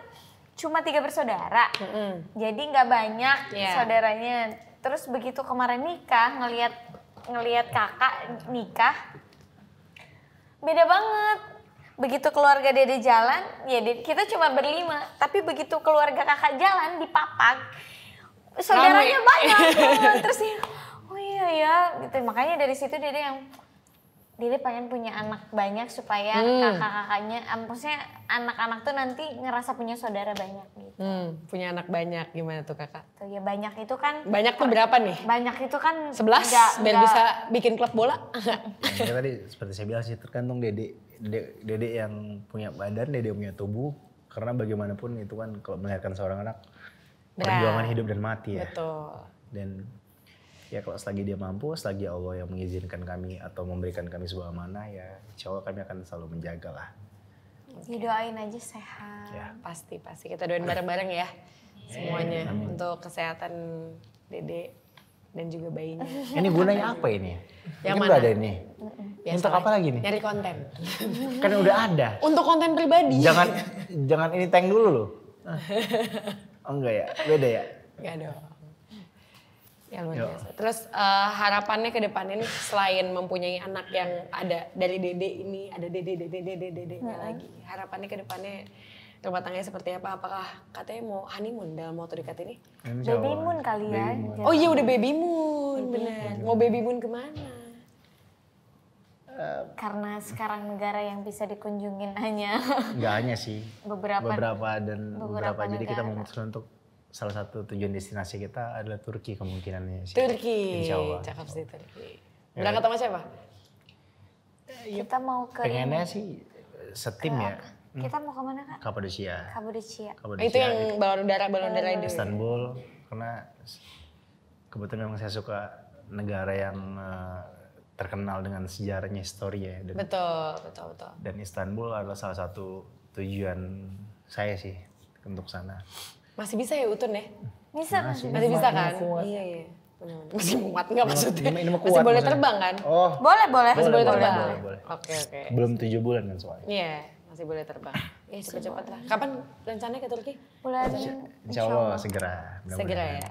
cuma tiga bersaudara mm -hmm. jadi nggak banyak yeah. saudaranya terus begitu kemarin nikah ngelihat ngelihat kakak nikah beda banget begitu keluarga dede jalan ya dede, kita cuma berlima tapi begitu keluarga kakak jalan di papak saudaranya Rame. banyak terus ya, oh iya ya gitu makanya dari situ dia yang Dede pengen punya anak banyak supaya hmm. kakak-kakaknya, maksudnya anak-anak tuh nanti ngerasa punya saudara banyak gitu. Hmm, punya anak banyak gimana tuh kakak? Tuh ya banyak itu kan. Banyak tuh berapa nih? Banyak itu kan. Sebelas biar bisa bikin klub bola. ya, tadi seperti saya bilang sih tergantung Dede, Dede, Dede yang punya badan, Dede yang punya tubuh. Karena bagaimanapun itu kan kalau melahirkan seorang anak perjuangan hidup dan mati ya. Betul. Dan ya kalau selagi dia mampu, selagi Allah yang mengizinkan kami atau memberikan kami sebuah amanah ya, insya Allah kami akan selalu menjaga lah. Okay. Didoain aja sehat. Ya. Pasti pasti kita doain bareng-bareng ya semuanya Amin. untuk kesehatan Dede dan juga bayinya. Ini gunanya apa ini? Yang ini mana? ada ini. Biasa Untuk apa lagi nih? Nyari konten. kan udah ada. Untuk konten pribadi. Jangan jangan ini tank dulu loh. Oh enggak ya, beda ya? Enggak dong. Ya luar Yo. biasa. Terus uh, harapannya ke depannya nih selain mempunyai anak yang ada dari dede ini, ada dede dede dede dede hmm. lagi. Harapannya ke depannya rumah tangganya seperti apa? Apakah katanya mau honeymoon dalam waktu dekat ini? Baby moon kali ya. Oh iya udah baby moon, baby. benar. Mau baby moon kemana? Karena sekarang negara yang bisa dikunjungin hanya nggak hanya sih beberapa beberapa dan beberapa, beberapa. jadi kita memutuskan untuk salah satu tujuan destinasi kita adalah Turki kemungkinannya sih. Turki. Insya Allah. Cakep sih Turki. Ya. Berangkat sama siapa? Eh, kita mau ke pengennya ini. sih setim ya. Kita mau ke mana kak? Kapadosia. Kapadosia. Itu yang balon udara balon udara itu. Iya, iya, Istanbul karena kebetulan memang saya suka negara yang eh, terkenal dengan sejarahnya historinya ya. dan, betul betul betul dan Istanbul adalah salah satu tujuan saya sih untuk sana masih bisa ya Utun ya bisa masih, masih bisa kan iya iya masih muat nggak maksudnya? Ini, kuat, masih boleh maksudnya. terbang kan? Oh. Boleh, boleh. Masih boleh, boleh terbang. Boleh, boleh. Oke, oke. Belum tujuh bulan kan soalnya. Iya, masih boleh terbang. Ya, cepat cepet-cepet lah. Kapan rencananya ke Turki? Bulan Insya Allah segera. segera ya.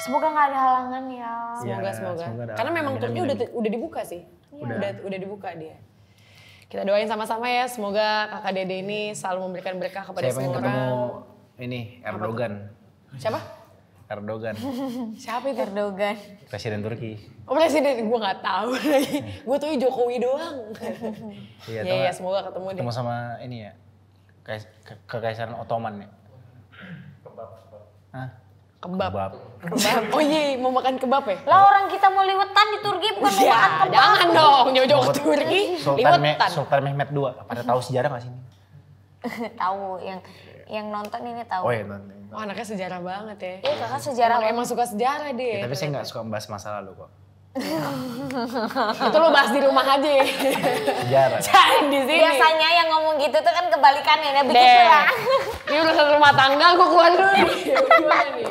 Semoga nggak ada halangan ya. Semoga iya, semoga. semoga Karena memang turnya udah udah dibuka sih. Ya. Udah. udah dibuka dia. Kita doain sama-sama ya. Semoga kakak Dede ini selalu memberikan berkah kepada Saya semua orang. Saya ini Erdogan. Siapa? Erdogan. Siapa itu Erdogan? Presiden Turki. Oh presiden, gue gak tahu lagi. gue tuh Jokowi doang. iya, ya, ya, semoga ketemu deh. Ketemu sama ini ya, kekaisaran Ottoman ya. Kebab. Hah? Kebab. kebab. Kebab. Oh iya, iya, mau makan kebab ya? Lah orang kita mau liwetan di Turki bukan ya, mau iya, makan kebab. Jangan dong, jauh-jauh ke Turki. Sultan, Me Sultan Mehmet II. Pada tahu sejarah gak sih? tahu yang yang nonton ini tahu. Oh iya nonton. Oh anaknya sejarah banget ya. Iya kakak sejarah. Emang, emang suka sejarah deh. Ya, tapi saya nggak suka membahas masa lalu kok. itu lo bahas di rumah aja ya. Jarang. Cari di sini. Biasanya yang ngomong gitu tuh kan kebalikannya, ya bikin Ini urusan rumah tangga, gue keluar dulu Gimana nih?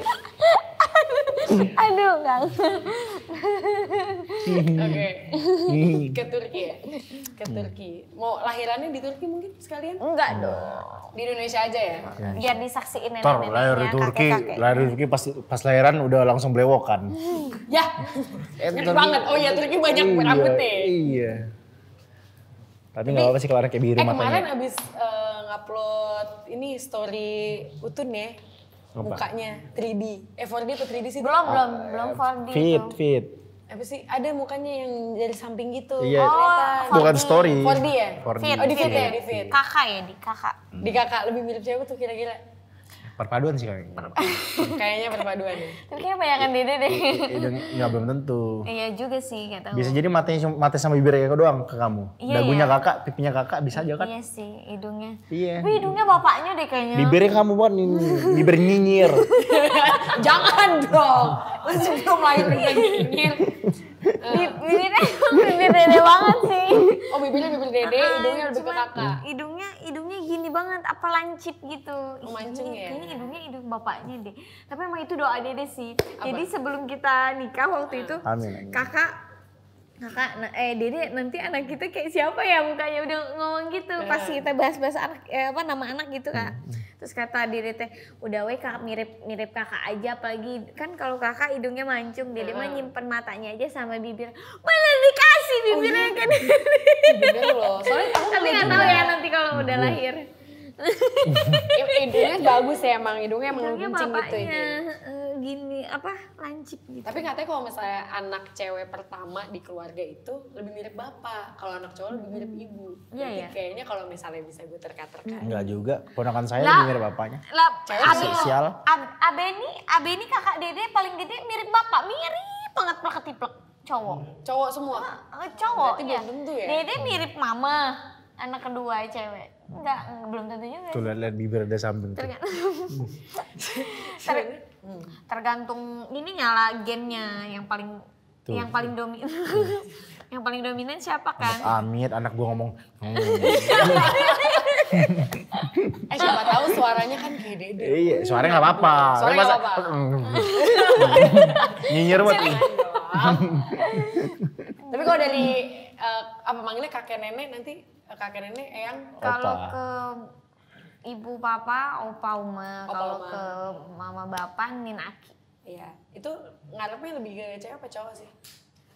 Aduh, Kang. Oke. Ke Turki ya. Ke Turki. Mau lahirannya di Turki mungkin sekalian? Enggak dong. Di Indonesia aja ya. Iya. Biar disaksiin nenek Ntar lahir ya, di Turki, lahir di Turki pas pas lahiran udah langsung belewokan. ya. Enak eh, banget. Oh iya, Turki banyak iya, rambutnya. Iya. Tapi nggak apa sih kalau kayak biru eh, matanya. Kemarin abis eh, ngupload ini story Utun ya, mukanya 3D. Eh 4D atau 3D sih? Belum, belum, ah, belum 4D. Iya. Fit, fit. Apa sih? Ada mukanya yang dari samping gitu. Iya. Oh, bukan story. 4D ya? 4D. Fit, oh, di fit, fit ya, di fit. Kakak ya, di kakak. Di kakak lebih mirip siapa tuh kira-kira? Perpaduan sih kayaknya. kayaknya perpaduan ya. Kan Tapi kayak bayangan Dede deh. Iya, iya, iya, iya belum tentu. Iya juga sih gak tahu. Bisa jadi matanya mata sama bibirnya kayak doang ke kamu. Iya, Dagunya iya. kakak, pipinya kakak bisa aja kan. Iya sih, hidungnya. Iya. Tapi hidungnya bapaknya deh kayaknya. Bibirnya kamu buat ini, bibir nyinyir. Jangan dong. Masih belum lahir nyinyir. Bibirnya bibir dede banget sih. Oh bibirnya bibir dede, ah, hidungnya lebih ke kakak. Hidung banget, apa lancip gitu. ini ya? Kayaknya hidungnya hidung bapaknya deh. Tapi emang itu doa dede sih. Apa? Jadi sebelum kita nikah waktu itu, ah. amin, amin. kakak kakak eh dede nanti anak kita kayak siapa ya mukanya udah ngomong gitu ya. Nah. pasti kita bahas-bahas anak eh, apa nama anak gitu kak hmm, hmm. terus kata dede teh udah wek kak mirip mirip kakak aja apalagi kan kalau kakak hidungnya mancung dede mah ah. nyimpen matanya aja sama bibir mana dikasih oh, bibirnya oh, iya. kan bibir loh soalnya tapi nggak tahu ya nanti kalau udah iya. lahir hidungnya bagus ya emang hidungnya emang kencing gitu ini, ya. eh, gini apa lancip gitu. Tapi katanya kalau misalnya anak cewek pertama di keluarga itu lebih mirip bapak, kalau anak cowok lebih mirip hmm. ibu. Iya ya. Kayaknya kalau misalnya bisa gue terkat-terkat. Enggak juga, ponakan saya lebih mirip bapaknya. Lah, cewek sosial. abeni, Abeni kakak Dede paling gede mirip bapak, mirip banget plek-tiplek cowok. Cowok semua. Uh, cowok. Berarti ya. belum tentu ya. Dede mirip mama, anak kedua cewek Enggak, belum tentu juga. Tuh lihat-lihat bibir ada sambel. Tergantung. tergantung ini nyala gennya yang paling Tuh. yang paling dominan. yang paling dominan siapa kan? Anak amit, anak gua ngomong. eh siapa tahu suaranya kan kayak dede. Iya, suaranya nggak apa-apa. Suaranya gak apa-apa. Nyinyir banget Tapi kalau dari uh, apa manggilnya kakek nenek nanti kakek nenek eyang kalau ke ibu papa opa uma kalau ke mama bapak nin aki iya itu ngarepnya lebih ke cewek apa cowok sih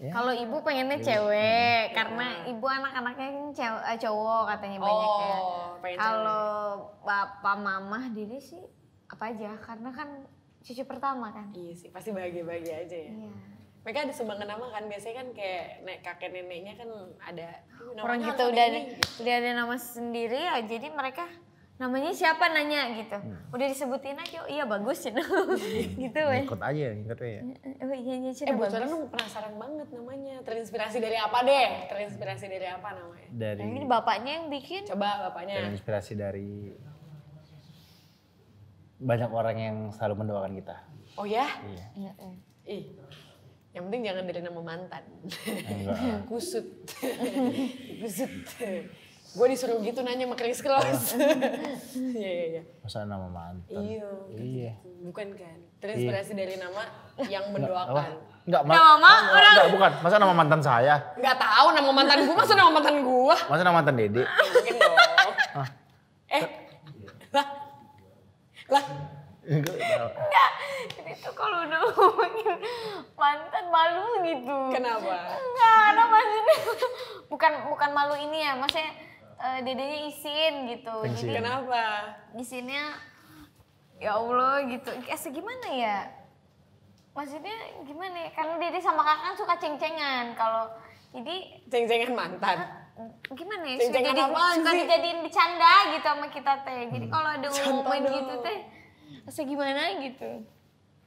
Ya. Kalau ibu pengennya iya. cewek, ya. karena iya. ibu anak-anaknya kan cewek, eh, cowok katanya oh, banyak ya. Oh, kalau bapak mama diri sih apa aja, karena kan cucu pertama kan. Iya sih, pasti bahagia-bahagia aja ya. Iya mereka ada sumbangan nama kan biasanya kan kayak nek kakek neneknya kan ada orang gitu udah ada, gitu. udah ada nama sendiri ya jadi mereka namanya siapa nanya gitu hmm. udah disebutin aja oh, iya bagus know. Hmm. gitu weh ikut aja ikut aja eh, oh, iya, iya, eh buat dong penasaran banget namanya terinspirasi dari apa deh terinspirasi dari apa namanya dari ini bapaknya yang bikin coba bapaknya terinspirasi dari banyak orang yang selalu mendoakan kita oh ya iya, iya. iya. Ih, yang penting jangan dari nama mantan. Kusut. Kusut. Gue disuruh gitu nanya sama Chris Cross. Iya, iya, iya, iya. Masa nama mantan? Iya. Iya. Gitu. Bukan kan? Iya. Terinspirasi dari nama yang mendoakan. Enggak, ma nama orang. Enggak, bukan. Masa nama mantan saya? Enggak tahu nama mantan gue, masa nama mantan gue? Masa nama mantan Dede? Mungkin dong. Eh, lah. Lah. Enggak, jadi tuh kalau udah ngomongin mantan malu gitu. Kenapa? Enggak, karena maksudnya bukan bukan malu ini ya, maksudnya uh, dedenya isin gitu. Jadi, iya. Kenapa? Isinnya ya Allah gitu. Kayak eh, gimana ya? Maksudnya gimana ya? Karena dede sama kakak suka ceng-cengan kalau jadi ceng-cengan mantan gimana ya suka jadi suka dijadiin bercanda gitu sama kita teh jadi hmm. kalau ada umumin gitu teh Rasanya gimana gitu.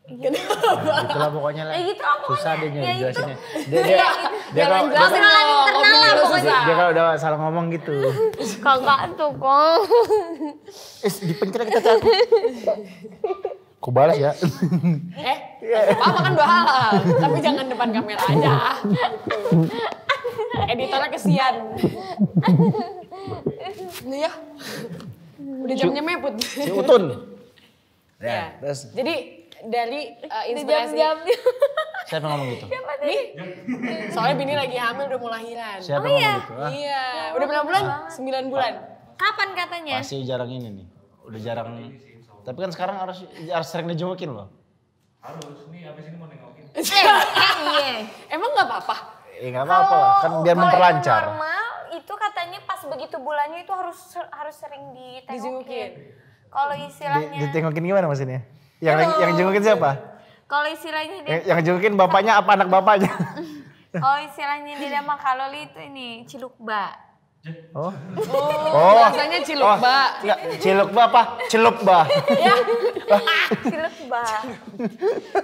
Kenapa? Nah, ya itulah pokoknya lah. Ya gitu lah pokoknya. Susah dia ya gitu. jelasinnya. Dia, ya dia, gitu. dia, dia kalau dia, dia, Dia, kalau udah salah ngomong gitu. Kakak tuh kok. Eh dipencet kita tuh. Kok balas ya. Eh, apa kan dua hal. Tapi jangan depan kamera aja. Editornya kesian. Nih ya. Udah jamnya meput. Si Utun. Ya, ya. Terus. Jadi dari uh, inspirasi. Jam -jam. Siapa ngomong gitu? Siapa tadi? Soalnya Bini lagi hamil udah mau lahiran. Siapa oh, ngomong iya. gitu? Ah. Iya. Ya, udah berapa bulan? Sembilan bulan. Kapan katanya? Masih jarang ini nih. Udah jarang. Tapi kan sekarang harus harus sering dijemukin loh. Harus. Nih abis ini mau nengokin. Iya, iya Emang gak apa-apa? Iya gak apa-apa Kan biar memperlancar. Normal itu katanya pas begitu bulannya itu harus harus sering ditengokin. Kalau istilahnya ditengokin gimana maksudnya? Yang Halo. yang jengukin siapa? Kalau istilahnya dia... yang jengukin bapaknya apa anak bapaknya? oh istilahnya dia mah kalau itu ini cilukba. Oh. Oh, oh. cilukba. Oh, enggak, cilukba apa? Cilukba. ya. Cilukba.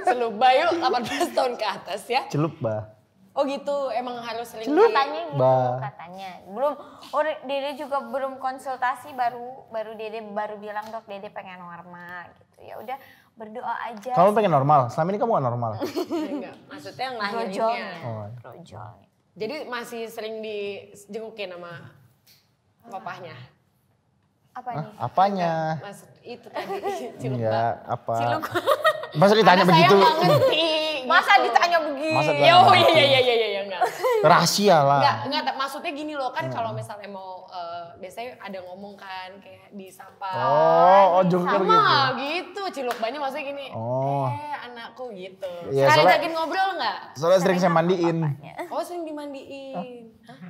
Cilukba yuk 18 tahun ke atas ya. Cilukba. Oh gitu, emang harus sering Lu katanya gitu bah. katanya. Belum, oh Dede juga belum konsultasi baru baru Dede baru bilang dok Dede pengen normal gitu. Ya udah berdoa aja. Kamu sih. pengen normal? Selama ini kamu gak normal? Enggak, maksudnya Rojol. Oh. Rojol. Jadi masih sering dijengukin sama papahnya? Apanya? Hah? Apanya? Maksud itu tadi ciluk. Enggak, apa. Ciluk. Maksud ditanya Karena begitu. Saya ngerti kayak Masa gitu. ditanya begini? Masa ditanya oh, iya, iya, iya, iya, iya, enggak. Rahasia lah. Enggak, enggak, maksudnya gini loh, kan hmm. kalau misalnya mau, uh, biasanya ada ngomong kan, kayak disapa. Oh, oh joker gitu. Sama gitu, gitu ciluk banyak maksudnya gini, oh. eh anakku gitu. Ya, Sekali lagi ngobrol enggak? Soalnya sering saya mandiin. Papanya. Oh, sering dimandiin. Hah?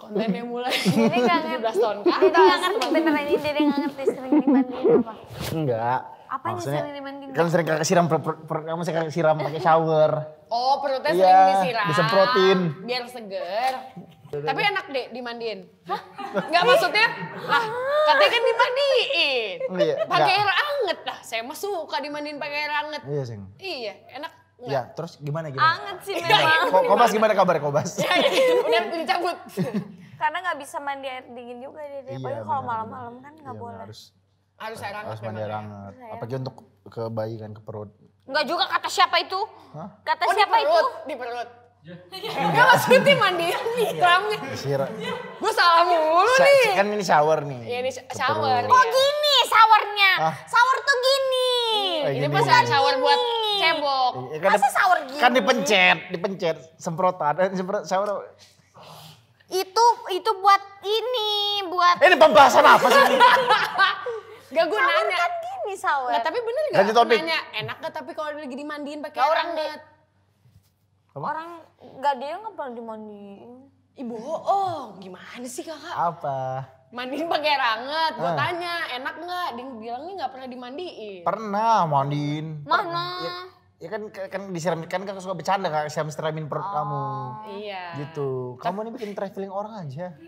kontennya mulai ini nggak ngerti Ini tahun kan? Itu nggak ngerti beneran ini dia nggak ngerti sering dimandiin apa? Enggak, apa oh, yang sering dimandiin? Kan sering kakak siram, per, per, per, kamu sering kakak siram pakai shower. Oh perutnya iya, sering disiram. disemprotin. Biar seger. Tapi enak deh dimandiin. Hah? Gak maksudnya? Lah, katanya kan dimandiin. Oh, iya, pakai air anget lah. Saya mah suka dimandiin pakai air anget. Iya, Sing. Iya, enak. Enggak. Ya, terus gimana gimana? Anget sih iya, iya. memang. Ko kobas gimana kabar Kobas? Ya, ya, ya. udah dicabut. Karena nggak bisa mandi air dingin juga dia. Iya, kalau malam-malam kan nggak iya, boleh. Harus harus air hangat. Harus mandi air hangat. Apalagi untuk ke bayi kan ke perut. Enggak juga kata siapa itu? Hah? Kata oh, siapa di perut, itu? Iya. Di perut. Enggak maksudnya mandi kramnya. Siram. Iya. Gue salah mulu nih. Kan ini shower nih. Iya ini shower. Oh gini showernya. Ah. Shower tuh gini. Eh, ini pas shower buat cebok. Kan Masa shower gini? Kan dipencet, dipencet. Semprotan, eh, semprot, shower. Itu, itu buat ini, buat... Ini pembahasan apa sih? Gak gue nanya. nanya. kan gini sawer Nah, tapi bener gak? Ganti Nanya, enak gak tapi kalau lagi dimandiin pakai orang orang hangat? Orang gak dia gak pernah dimandiin. Ibu oh gimana sih kakak? Apa? Mandiin pakai air hangat, gue ah. tanya enak gak? Dia bilangnya gak pernah dimandiin. Pernah mandiin. Mana? Ya, kan kan disiram kan kakak suka bercanda kak siram siramin perut oh. kamu. Iya. Gitu. Kamu ini bikin traveling orang aja.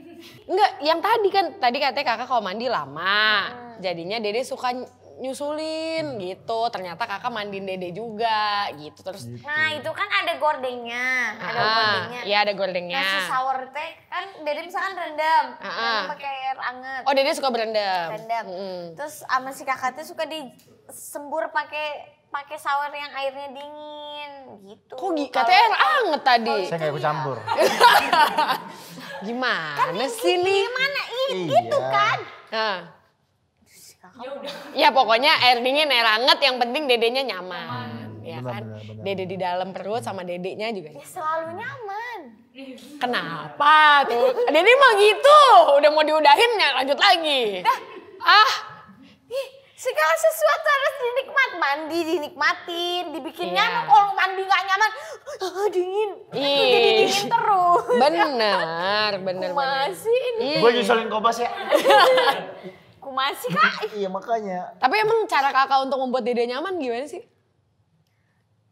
Enggak, yang tadi kan tadi katanya kakak kalau mandi lama. Hmm. Jadinya Dede suka nyusulin hmm. gitu. Ternyata kakak mandiin Dede juga gitu. Terus gitu. Nah, itu kan ada gordengnya, ada ah, gordengnya. Iya, ada gordengnya. Nasi sour teh kan Dede misalkan rendam, ah, ah. Kan pakai air anget. Oh, Dede suka berendam. Rendam. Hmm. Terus sama si kakak tuh suka disembur pakai pakai shower yang airnya dingin gitu. Kok gitu? Katanya air anget tadi. Saya kayak bercampur. Iya. Gimana kan sih ini? Gimana? Iya, gitu kan. Nah. Ya pokoknya air dingin, air anget yang penting dedenya nyaman. nyaman. Ya benar, kan? Benar, benar. Dede di dalam perut sama dedeknya juga. Ya selalu nyaman. Kenapa tuh? Dede mah gitu. Udah mau diudahin ya lanjut lagi. Ah. Ih segala sesuatu harus dinikmat mandi dinikmatin dibikin yeah. nyaman kalau mandi nggak nyaman ah, dingin Ih. jadi dingin terus benar benar masih ini gue nyusulin kobas ya ku masih kak iya makanya tapi emang cara kakak untuk membuat dede nyaman gimana sih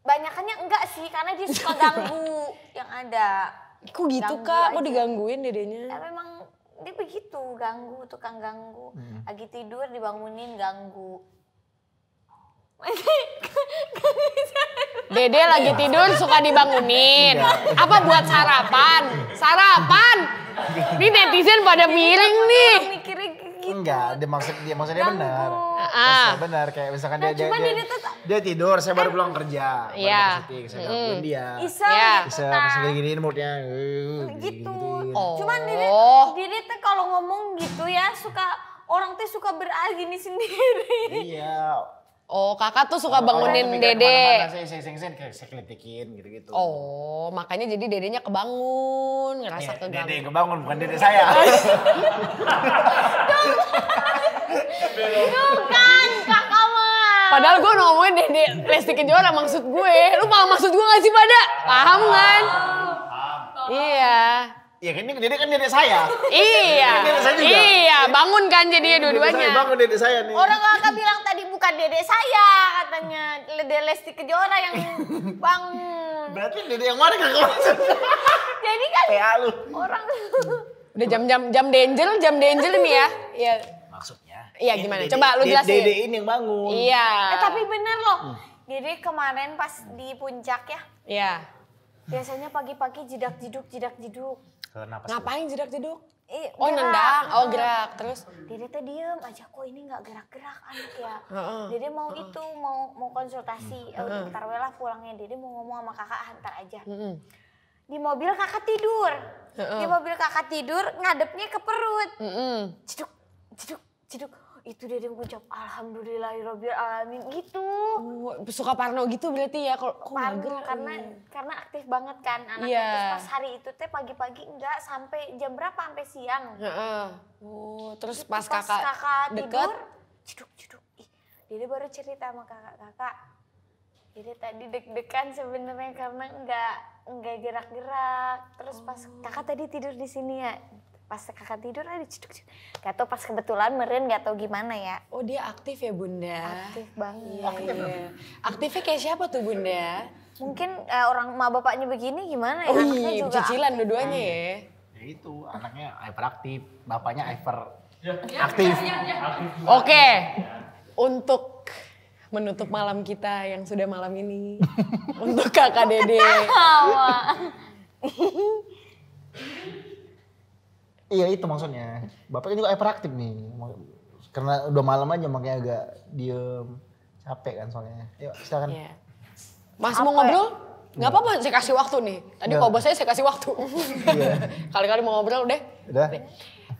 banyaknya enggak sih karena dia suka ganggu yang ada kok gitu ganggu kak aja. kok digangguin dedenya ya, memang dia begitu ganggu tukang ganggu hmm. lagi tidur dibangunin ganggu Dede lagi iya. tidur suka dibangunin. Iya. Apa buat sarapan? Sarapan. Ini netizen pada miring nih gitu. Enggak, dia maksud dia maksudnya benar. Ah. benar kayak misalkan nah, dia, dia, dia, tuh, dia tidur, saya baru eh, pulang kerja, iya yeah. syuting, saya mm. dia. Iya. yeah. Bisa gini moodnya. Gitu. gitu. Oh. Cuman diri, oh. diri tuh kalau ngomong gitu ya suka orang tuh suka gini sendiri. Iya. Oh, kakak tuh suka oh, oh, bangunin dede. Saya saya saya saya saya kelitikin gitu-gitu. Oh, makanya jadi dedenya kebangun, ngerasa ya, keganggu. Dede kebangun bukan dede saya. bukan kakak mah. Padahal gue ngomongin dede Lesti Kejora maksud gue. Lu paham maksud gue gak sih pada? Paham kan? Oh, paham. Iya. Ya kan ini dedek kan dede saya. Iya. Dedek saya juga. Iya, bangun kan jadinya dua-duanya. Bangun dedek saya nih. Orang kakak bilang tadi bukan dede saya katanya. Dede Lesti Kejora yang bangun. Berarti dede yang mana kakak Jadi kan ya, lu. orang. Udah jam-jam jam Denzel, jam Denzel nih ya. Iya. Maksudnya? Iya gimana? Dede, Coba lu jelasin. Dedek ini yang bangun. Iya. Eh, tapi bener loh. Hmm. Jadi kemarin pas di puncak ya. Iya. Biasanya pagi-pagi jidak jiduk jidak jiduk napas Ngapain jedak-jeduk? Eh, oh nendang, oh gerak. Terus Dede tuh diem aja kok ini nggak gerak-gerak anak ya. Dede mau itu mau mau konsultasi. uh Oh, eh, ntar lah pulangnya Dede mau ngomong sama kakak antar aja. Di mobil kakak tidur. Di mobil kakak tidur ngadepnya ke perut. Uh-uh. ciduk itu dia dia mengucap alhamdulillahirobbilalamin gitu. Uh, suka parno gitu berarti ya kalau oh parno karena oh. karena aktif banget kan anaknya yeah. terus pas hari itu teh pagi-pagi enggak sampai jam berapa sampai siang. Uh, Uh, Uh, terus gitu, pas, pas kakak, kakak deket, tidur ciduk-ciduk. Ih, dia baru cerita sama kakak-kakak. Jadi tadi deg-degan sebenarnya karena enggak enggak gerak-gerak. Terus pas oh. kakak tadi tidur di sini ya pas kakak tidur ada ceduk ceduk gak tau pas kebetulan meren gak tau gimana ya oh dia aktif ya bunda aktif banget iya, aktif iya. aktifnya kayak siapa tuh bunda mungkin eh, orang ma bapaknya begini gimana ya oh, iya, juga cicilan dua-duanya ya ya itu anaknya aktif, bapaknya hyper ya, ya, aktif ya, ya oke untuk menutup malam kita yang sudah malam ini untuk kakak dede Iya itu maksudnya. Bapak kan juga hyperaktif nih. Karena udah malam aja makanya agak diem. Capek kan soalnya. Yuk silahkan. Iya. Mas Ape. mau ngobrol? Nggak Gak apa-apa, saya kasih waktu nih. Tadi kalau saya saya kasih waktu. Iya. Kali-kali mau ngobrol deh. Udah. Deh.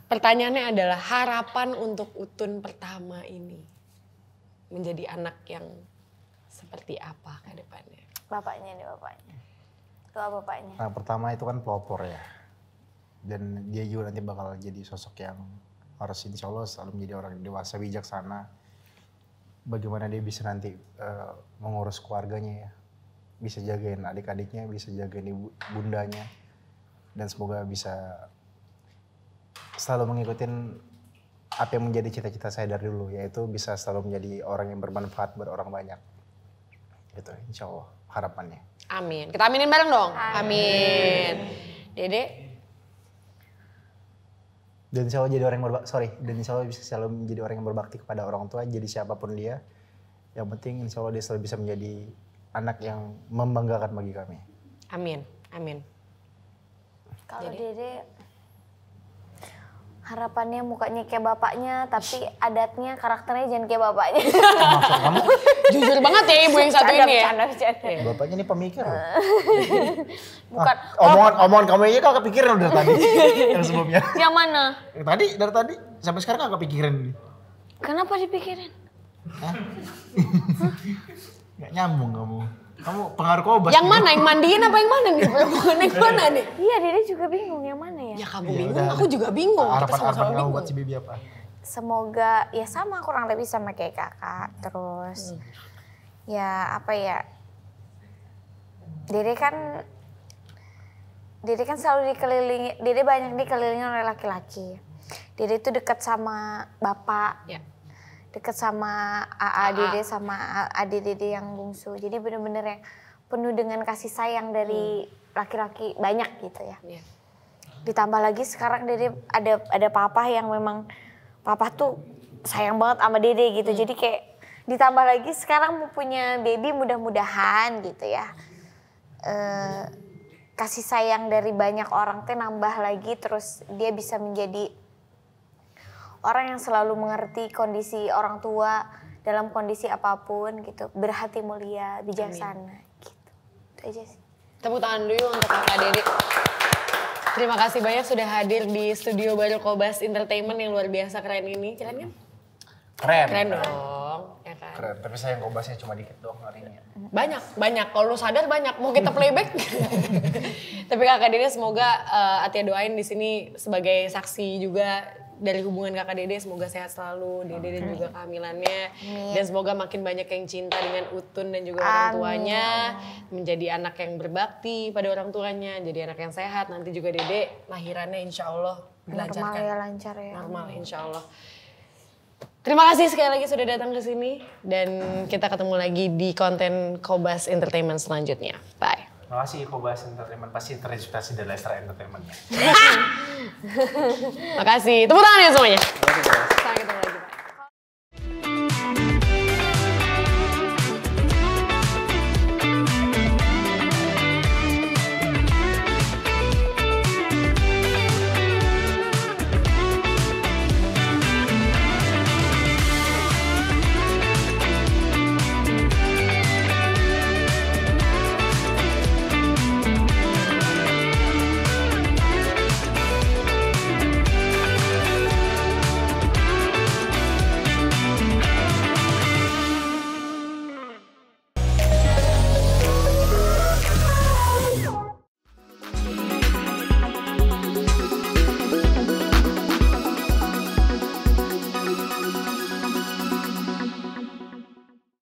Pertanyaannya adalah harapan untuk Utun pertama ini menjadi anak yang seperti apa ke depannya? Bapaknya nih bapaknya. Kalau bapaknya. Nah, pertama itu kan pelopor ya dan dia juga nanti bakal jadi sosok yang harus insya Allah selalu menjadi orang dewasa bijaksana bagaimana dia bisa nanti uh, mengurus keluarganya ya bisa jagain adik-adiknya bisa jagain ibu bundanya dan semoga bisa selalu mengikuti apa yang menjadi cita-cita saya dari dulu yaitu bisa selalu menjadi orang yang bermanfaat buat orang banyak Itu, insya Allah harapannya amin kita aminin bareng dong amin, amin. Dede dan insya jadi orang yang berbakti sorry dan selalu bisa selalu menjadi orang yang berbakti kepada orang tua jadi siapapun dia yang penting insya Allah dia selalu bisa menjadi anak yang membanggakan bagi kami amin amin kalau dede harapannya mukanya kayak bapaknya tapi adatnya karakternya jangan kayak bapaknya kamu jujur banget ya ibu yang satu ini ya iya. bapaknya ini pemikir loh. bukan ah, omongan omongan kamu aja kok kepikiran udah tadi yang sebelumnya yang mana tadi dari tadi sampai sekarang gak kepikiran kenapa dipikirin Hah? Gak nyambung kamu kamu pengaruh obat. Yang gitu. mana? Yang mandiin apa yang mana nih? yang iya, mana iya. nih? Iya, dia juga bingung yang mana ya? Ya kamu iya, bingung, aku juga bingung. Harapan-harapan kamu buat si Bibi apa? Semoga ya sama kurang lebih sama kayak kakak. Hmm. Terus hmm. ya apa ya? Dede kan Dede kan selalu dikelilingi, Dede banyak dikelilingi oleh laki-laki. Dede itu dekat sama bapak. Ya deket sama AA Dede sama Ade yang bungsu. Jadi bener-bener yang penuh dengan kasih sayang dari hmm. laki-laki hmm. banyak gitu ya. Yeah. Ditambah lagi sekarang Dede ada ada papa yang memang papa tuh sayang banget sama Dede gitu. Hmm. Jadi kayak ditambah lagi sekarang mau punya baby mudah-mudahan gitu ya. E, kasih sayang dari banyak orang teh nambah lagi terus dia bisa menjadi orang yang selalu mengerti kondisi orang tua dalam kondisi apapun gitu, berhati mulia, bijaksana Amin. gitu. Itu aja sih. Tepuk tangan dulu untuk kakak Dedek. Terima kasih banyak sudah hadir di studio Baru Kobas Entertainment yang luar biasa keren ini. Keren kan? Keren. Keren dong. Ya kan? Keren, tapi saya yang kobasnya cuma dikit doang hari ini. Banyak, banyak. Kalau lu sadar banyak. Mau kita playback? tapi kakak Dede semoga uh, Atia doain di sini sebagai saksi juga dari hubungan kakak Dede semoga sehat selalu. Dede dan juga kehamilannya Amin. dan semoga makin banyak yang cinta dengan Utun dan juga Amin. orang tuanya, menjadi anak yang berbakti pada orang tuanya, jadi anak yang sehat. Nanti juga Dede lahirannya insya Allah lancar Normal ya lancar ya. Normal insya Allah. Terima kasih sekali lagi sudah datang ke sini dan kita ketemu lagi di konten Kobas Entertainment selanjutnya. Bye. Makasih ya, Kobas Entertainment pasti terinspirasi dari Lester Entertainment. Makasih. Tepuk tangan ya semuanya. Terima kasih. Sampai ketemu lagi.